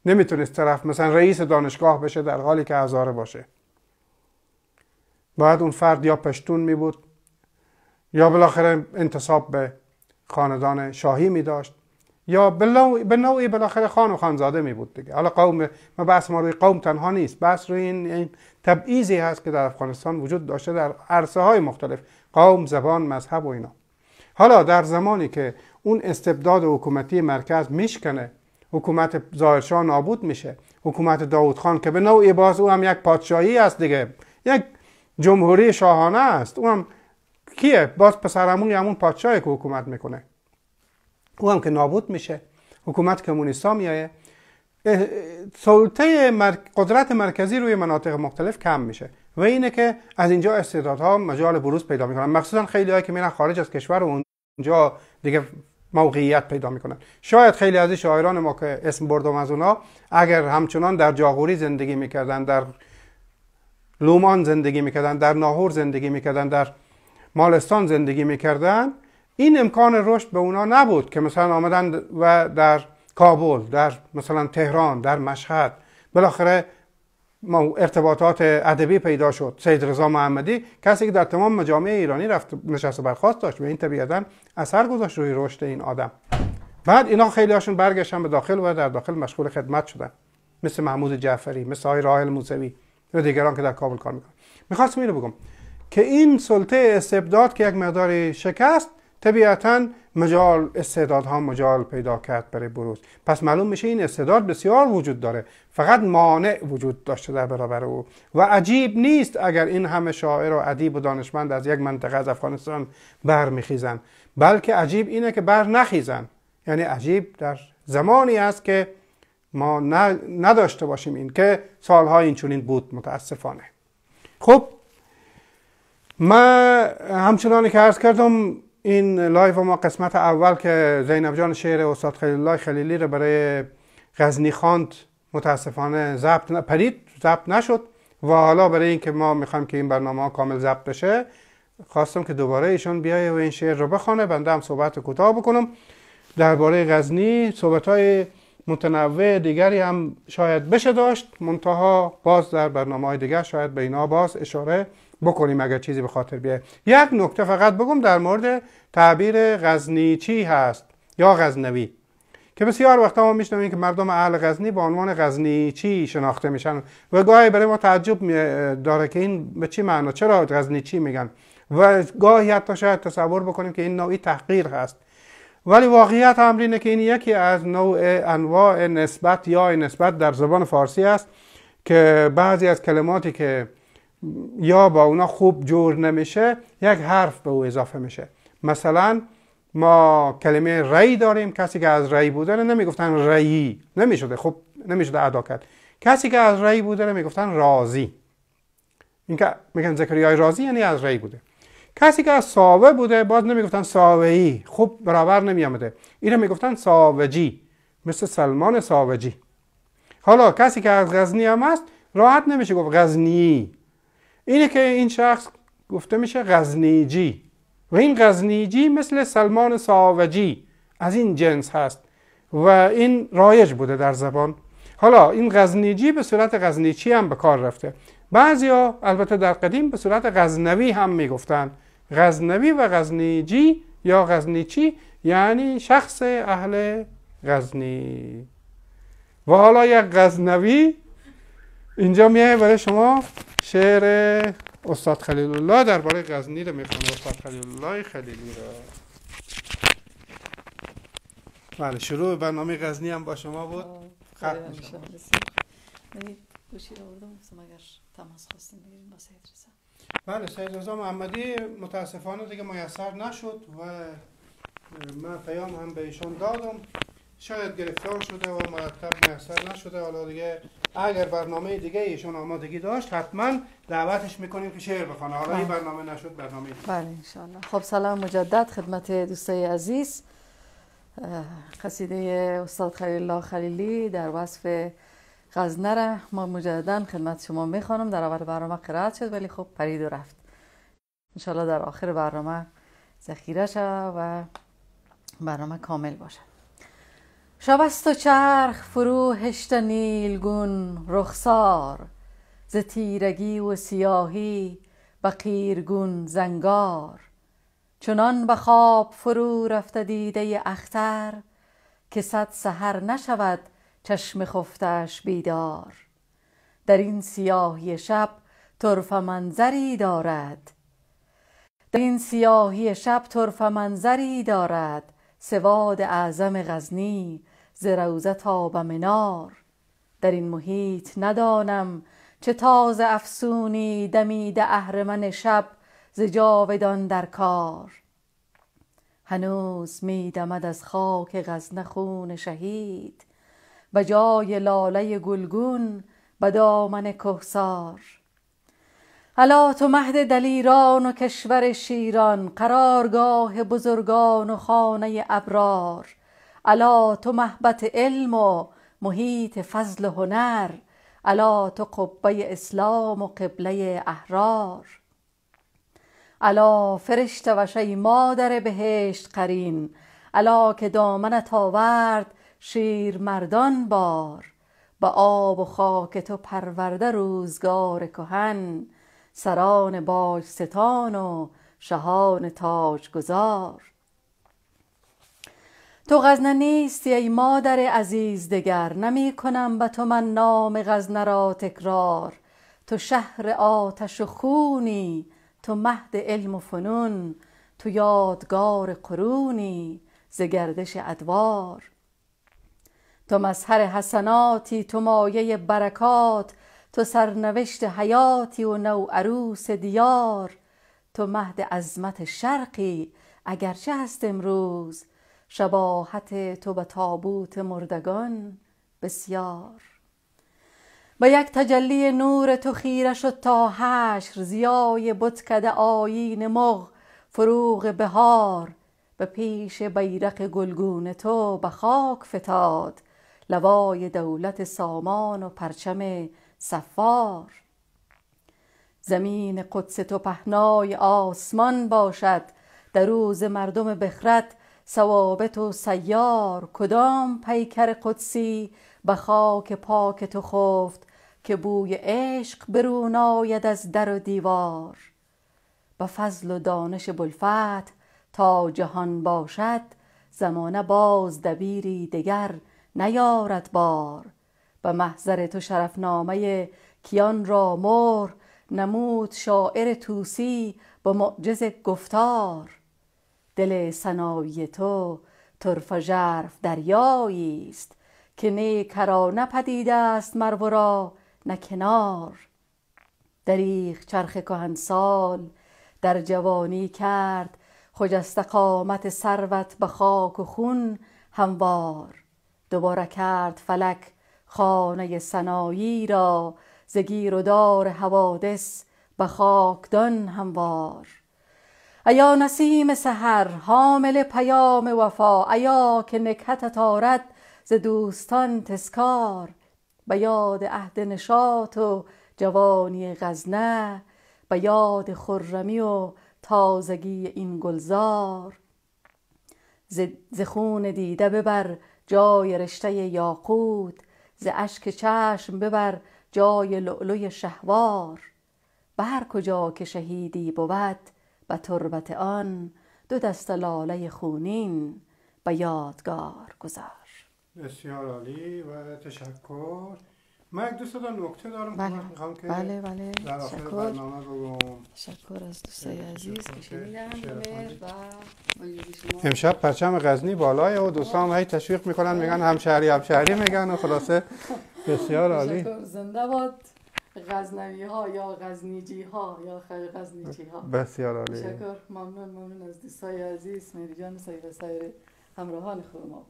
Speaker 1: نمیتونست طرف مثلا رئیس دانشگاه بشه در حالی که هزاره باشه باید اون فرد یا پشتون میبود یا بالاخره انتصاب به خاندان شاهی میداشت یا به نوعی بالاخره خان و خانزاده می بود دیگه حالا قوم ما بحث ما روی قوم تنها نیست بحث روی این, این هست که در افغانستان وجود داشته در عرصه های مختلف قوم زبان مذهب و اینا حالا در زمانی که اون استبداد حکومتی مرکز میشکنه حکومت ظاهرشاه نابود میشه حکومت داوود خان که به نوعی باز او هم یک پادشاهی است دیگه یک جمهوری شاهانه است او هم کیه باز پسرمون همون پادشاهی که حکومت میکنه او هم که نابود میشه حکومت کمونیستا میایه سلطه قدرت مرکزی روی مناطق مختلف کم میشه و اینه که از اینجا استعدادها مجال بروز پیدا میکنن مخصوصا خیلی هایی که میرن خارج از کشور و اونجا دیگه موقعیت پیدا میکنن شاید خیلی از شاعران ما که اسم بردم از اونا اگر همچنان در جاغوری زندگی میکردن در لومان زندگی میکردن در ناهور زندگی میکردن در مالستان زندگی میکردن این امکان رشد به اونا نبود که مثلا آمدن و در کابل در مثلا تهران در مشهد بالاخره ارتباطات ادبی پیدا شد سید رضا محمدی کسی که در تمام مجامعه ایرانی رفت نشست برخواست داشت و این طبیعتا اثر گذاشت روی رشد این آدم بعد اینا خیلی هاشون برگشتن به داخل و در داخل مشغول خدمت شدن مثل محمود جعفری مثل های راهل موسوی و دیگران که در کابل کار میکنن میخواستم اینو بگم که این سلطه استبداد که یک مقداری شکست طبیعتا مجال استعداد ها مجال پیدا کرد برای بروز پس معلوم میشه این استعداد بسیار وجود داره فقط مانع وجود داشته در برابر او و عجیب نیست اگر این همه شاعر و ادیب و دانشمند از یک منطقه از افغانستان برمیخیزند بلکه عجیب اینه که بر نخیزن یعنی عجیب در زمانی است که ما نداشته باشیم این که سالها این چونین بود متاسفانه خب من همچنانی که عرض کردم این لایو ما قسمت اول که زینب جان شعر استاد خلیلالله خلیلی رو برای غزنی خواند متاسفانه ضبط پرید ضبط نشد و حالا برای اینکه ما میخوایم که این برنامه ها کامل ضبط بشه خواستم که دوباره ایشون بیایه و این شعر رو بخونه بنده هم صحبت کوتاه بکنم درباره غزنی صحبت های متنوع دیگری هم شاید بشه داشت منتها باز در برنامه های دیگر شاید به اینا باز اشاره بکنیم اگر چیزی به خاطر بیه یک نکته فقط بگم در مورد تعبیر غزنیچی هست یا غزنوی که بسیار وقتا ما میشنویم که مردم اهل غزنی به عنوان غزنیچی شناخته میشن و گاهی برای ما تعجب داره که این به چی معنا چرا غزنیچی میگن و گاهی حتی شاید تصور بکنیم که این نوعی تحقیر هست ولی واقعیت امر اینه که این یکی از نوع انواع نسبت یا نسبت در زبان فارسی است که بعضی از کلماتی که یا با اونا خوب جور نمیشه یک حرف به او اضافه میشه مثلا ما کلمه ری داریم کسی که از ری بودن نمیگفتن ریی نمیشده خب نمیشده ادا کرد کسی که از ری بوده میگفتن رازی اینکه میگن زکریای رازی یعنی از ری بوده کسی که از ساوه بوده باز نمیگفتن ساوهی خوب برابر نمیامده این میگفتن ساوجی مثل سلمان ساوجی حالا کسی که از غزنی هم هست راحت نمیشه گفت غزنی اینه که این شخص گفته میشه غزنیجی و این غزنیجی مثل سلمان ساوجی از این جنس هست و این رایج بوده در زبان حالا این غزنیجی به صورت غزنیچی هم به کار رفته بعضیا البته در قدیم به صورت غزنوی هم میگفتن غزنوی و غزنیجی یا غزنیچی یعنی شخص اهل غزنی و حالا یک غزنوی اینجا میای برای شما شعر استاد خلیل الله درباره غزنی رو میخونه استاد خلیل الله خلیلی رو بله شروع برنامه غزنی هم با شما بود ختم آره، یعنی
Speaker 2: اگر تماس
Speaker 1: بله سید محمدی متاسفانه دیگه میسر نشد و من پیام هم به ایشان دادم شاید گرفتار شده و مرتب میسر نشده حالا دیگه اگر برنامه دیگه ایشون آمادگی داشت حتما دعوتش میکنیم که شعر بخونه حالا این بله. برنامه نشد برنامه دیگه بله
Speaker 2: انشالله خب سلام مجدد خدمت دوستای عزیز قصیده استاد خلیل الله خلیلی در وصف غزنره ما مجددا خدمت شما میخوانم در اول برنامه قرائت شد ولی خب پرید و رفت انشالله در آخر برنامه ذخیره شد و برنامه کامل باشد شبست و چرخ فرو هشت نیلگون رخسار ز تیرگی و سیاهی به قیرگون زنگار چنان به خواب فرو رفته دیده اختر که صد سحر نشود چشم خفتش بیدار در این سیاهی شب طرف منظری دارد در این سیاهی شب طرف منظری دارد سواد اعظم غزنی ز روزه به منار در این محیط ندانم چه تاز افسونی دمیده اهرمن شب ز جاودان در کار هنوز می دمد از خاک غزن خون شهید به جای لاله گلگون به دامن کهسار الا تو مهد دلیران و کشور شیران قرارگاه بزرگان و خانه ابرار الا تو محبت علم و محیط فضل و هنر الا تو قبه اسلام و قبله احرار الا فرشته شی مادر بهشت قرین الا که دامنت آورد شیر مردان بار با آب و خاک تو پرورده روزگار کهن سران باج ستان و شهان تاج گذار تو غزنه نیستی ای مادر عزیز دگر نمی کنم به تو من نام غزنه را تکرار تو شهر آتش و خونی تو مهد علم و فنون تو یادگار قرونی ز گردش ادوار تو مظهر حسناتی تو مایه برکات تو سرنوشت حیاتی و نو عروس دیار تو مهد عظمت شرقی اگرچه هست امروز شباهت تو به تابوت مردگان بسیار به یک تجلی نور تو خیره شد تا حشر زیای بتکده آیین مغ فروغ بهار به پیش بیرق گلگون تو به خاک فتاد لوای دولت سامان و پرچم سفار زمین قدس تو پهنای آسمان باشد در روز مردم بخرت سوابت و سیار کدام پیکر قدسی به خاک پاک تو خفت که بوی عشق برون آید از در و دیوار به فضل و دانش بلفت تا جهان باشد زمانه باز دبیری دگر نیارد بار به محضر تو شرفنامه کیان را مر نمود شاعر توسی به معجز گفتار دل سنای تو طرفه جرف دریایی است که نه کرا پدید است مرو نکنار نه کنار دریغ چرخ سال در جوانی کرد خوج قامت سروت به خاک و خون هموار دوباره کرد فلک خانه سنایی را زگیر و دار حوادث به خاکدان هموار ایا نسیم سحر حامل پیام وفا ایا که نکهتت آرد ز دوستان تسکار به یاد عهد نشاط و جوانی غزنه به یاد خرمی و تازگی این گلزار ز خون دیده ببر جای رشته یاقوت ز اشک چشم ببر جای لؤلؤ شهوار به هر کجا که شهیدی بود و تربت آن دو دست لاله خونین به یادگار گذار
Speaker 1: بسیار عالی و تشکر من یک دوست دارم نکته دارم بله. که بله بله در آخر
Speaker 2: شکر از دوستای عزیز که
Speaker 1: و امشب پرچم غزنی بالای و دوستان هی تشویق میکنن میگن همشهری همشهری میگن و خلاصه بسیار عالی
Speaker 2: زنده باد غزنوی ها یا غزنیجی ها یا خیلی غزنیجی ها بسیار عالی شکر ممنون ممنون از دوستای عزیز جان سایر سایر همراهان خود ما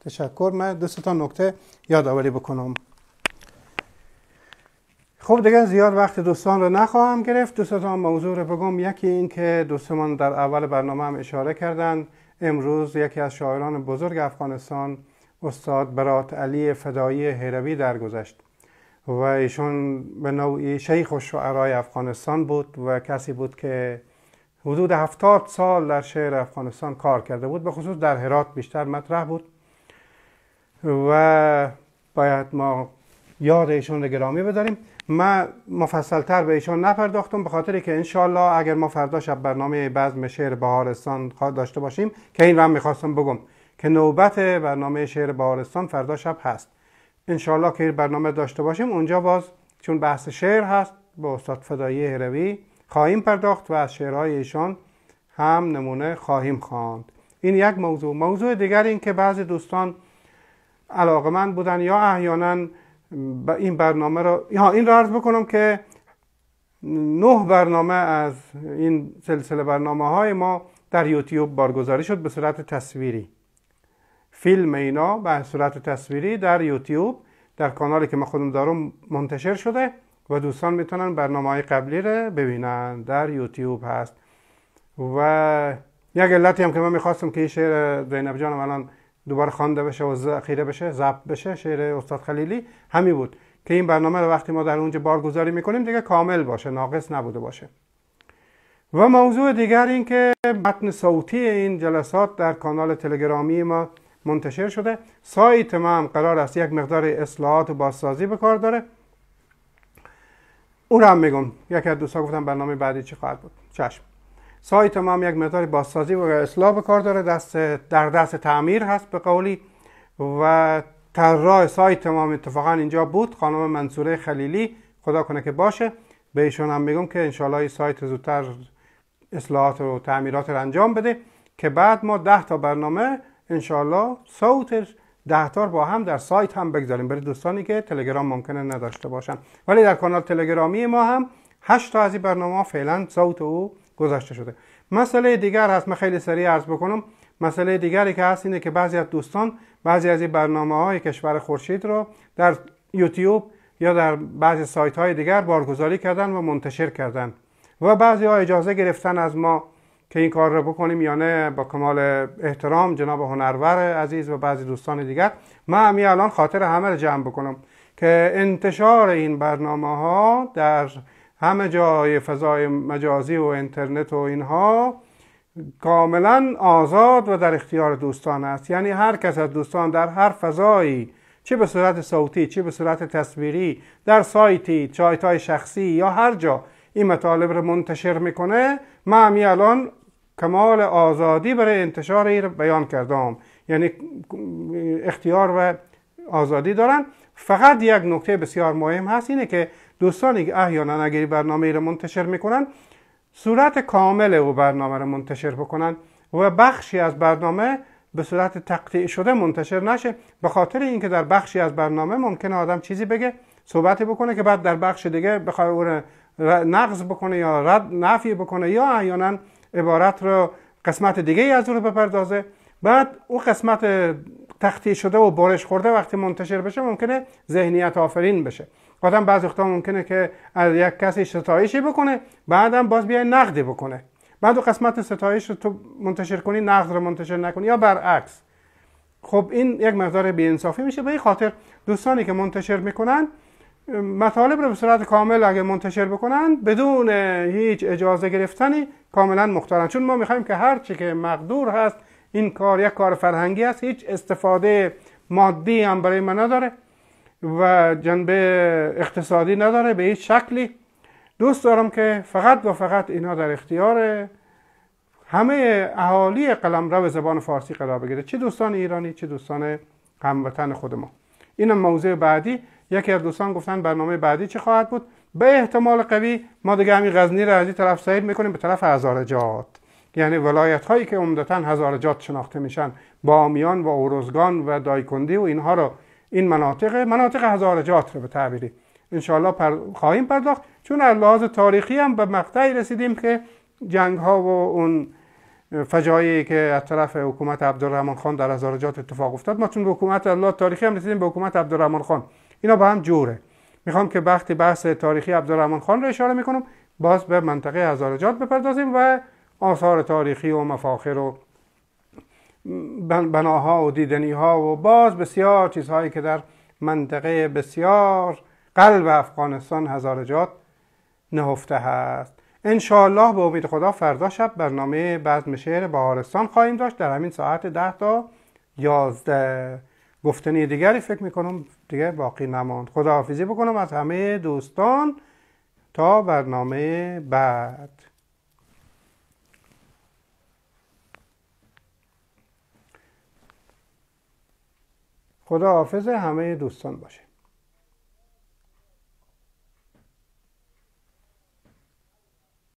Speaker 1: تشکر من تا نکته یادآوری بکنم خب دیگه زیاد وقت دوستان رو نخواهم گرفت دوستان موضوع رو بگم یکی این که دوستان در اول برنامه هم اشاره کردند امروز یکی از شاعران بزرگ افغانستان استاد برات علی فدایی هروی درگذشت و ایشون به نوعی شیخ و شعرای افغانستان بود و کسی بود که حدود هفتاد سال در شعر افغانستان کار کرده بود به خصوص در هرات بیشتر مطرح بود و باید ما یاد ایشون گرامی بداریم من مفصلتر به ایشون نپرداختم به خاطر که انشالله اگر ما فردا شب برنامه بزم شعر بهارستان داشته باشیم که این را میخواستم بگم که نوبت برنامه شعر بهارستان فردا شب هست انشالله که برنامه داشته باشیم اونجا باز چون بحث شعر هست با استاد فدایی هروی خواهیم پرداخت و از شعرهای ایشان هم نمونه خواهیم خواند این یک موضوع موضوع دیگر این که بعضی دوستان علاقمند بودن یا احیانا این برنامه را این را عرض بکنم که نه برنامه از این سلسله برنامه های ما در یوتیوب بارگذاری شد به صورت تصویری فیلم اینا به صورت تصویری در یوتیوب در کانالی که ما خودم دارم منتشر شده و دوستان میتونن برنامه های قبلی رو ببینن در یوتیوب هست و یک علتی هم که من میخواستم که این شعر زینب جانم الان دوباره خوانده بشه و ذخیره بشه ضبط بشه شعر استاد خلیلی همین بود که این برنامه رو وقتی ما در اونجا بارگذاری میکنیم دیگه کامل باشه ناقص نبوده باشه و موضوع دیگر این که متن صوتی این جلسات در کانال تلگرامی ما منتشر شده سایت ما هم قرار است یک مقدار اصلاحات و بازسازی به کار داره او هم میگم یکی از دوستا گفتم برنامه بعدی چی خواهد بود چشم سایت ما هم یک مقدار بازسازی و اصلاح به کار داره دست در دست تعمیر هست به قولی و طراح سایت ما اتفاقا اینجا بود خانم منصوره خلیلی خدا کنه که باشه به ایشون هم میگم که انشالله این سایت زودتر اصلاحات و تعمیرات رو انجام بده که بعد ما ده تا برنامه انشالله صوت دهتار با هم در سایت هم بگذاریم برای دوستانی که تلگرام ممکنه نداشته باشن ولی در کانال تلگرامی ما هم هشت تا از این برنامه فعلا صوت او گذاشته شده مسئله دیگر هست من خیلی سریع عرض بکنم مسئله دیگری که هست اینه که بعضی از دوستان بعضی از این برنامه های کشور خورشید رو در یوتیوب یا در بعضی سایت های دیگر بارگذاری کردن و منتشر کردن و بعضی ها اجازه گرفتن از ما که این کار را بکنیم یا نه با کمال احترام جناب هنرور عزیز و بعضی دوستان دیگر من همی الان خاطر همه رو جمع بکنم که انتشار این برنامه ها در همه جای فضای مجازی و اینترنت و اینها کاملا آزاد و در اختیار دوستان است یعنی هر کس از دوستان در هر فضایی چه به صورت صوتی چه به صورت تصویری در سایتی چایتای شخصی یا هر جا این مطالب رو منتشر میکنه من همی الان کمال آزادی برای انتشار این بیان کردم یعنی اختیار و آزادی دارن فقط یک نکته بسیار مهم هست اینه که دوستانی که احیانا اگر برنامه رو منتشر میکنن صورت کامل او برنامه را منتشر بکنن و بخشی از برنامه به صورت تقطیع شده منتشر نشه به خاطر اینکه در بخشی از برنامه ممکنه آدم چیزی بگه صحبت بکنه که بعد در بخش دیگه بخواد نقض بکنه یا رد نفی بکنه یا احیانا عبارت را قسمت دیگه از اون رو بپردازه بعد او قسمت تختی شده و بارش خورده وقتی منتشر بشه ممکنه ذهنیت آفرین بشه آدم بعضی وقتا ممکنه که از یک کسی ستایشی بکنه بعدم باز بیای نقدی بکنه بعد و قسمت ستایش رو تو منتشر کنی نقد رو منتشر نکنی یا برعکس خب این یک مقدار بیانصافی میشه به این خاطر دوستانی که منتشر میکنن مطالب رو به صورت کامل اگه منتشر بکنن بدون هیچ اجازه گرفتنی کاملا مختارن چون ما میخوایم که هر چی که مقدور هست این کار یک کار فرهنگی است هیچ استفاده مادی هم برای ما نداره و جنبه اقتصادی نداره به هیچ شکلی دوست دارم که فقط و فقط اینا در اختیار همه اهالی رو زبان فارسی قرار بگیره چه دوستان ایرانی چه دوستان هموطن خود ما اینم موضوع بعدی یکی از دوستان گفتن برنامه بعدی چه خواهد بود به احتمال قوی ما دیگه همین غزنی را از این طرف سیر میکنیم به طرف هزارجات یعنی ولایت هایی که عمدتا هزارجات شناخته میشن بامیان و اورزگان و دایکندی و اینها رو این مناطق مناطق هزارجات رو به تعبیری انشاءالله خواهیم پرداخت چون از لحاظ تاریخی هم به مقطعی رسیدیم که جنگ ها و اون فجایعی که از طرف حکومت عبدالرحمن خان در هزارجات اتفاق افتاد ما چون به حکومت الله تاریخی هم رسیدیم به حکومت عبدالرحمن خان اینا با هم جوره میخوام که وقتی بحث تاریخی عبدالرحمن خان رو اشاره میکنم باز به منطقه هزارجات بپردازیم و آثار تاریخی و مفاخر و بناها و دیدنیها و باز بسیار چیزهایی که در منطقه بسیار قلب افغانستان هزارجات نهفته هست انشاالله به امید خدا فردا شب برنامه بزم شعر بهارستان خواهیم داشت در همین ساعت ده تا یازده گفتنی دیگری فکر میکنم دیگه باقی نماند خداحافظی بکنم از همه دوستان تا برنامه بعد خداحافظ همه دوستان باشه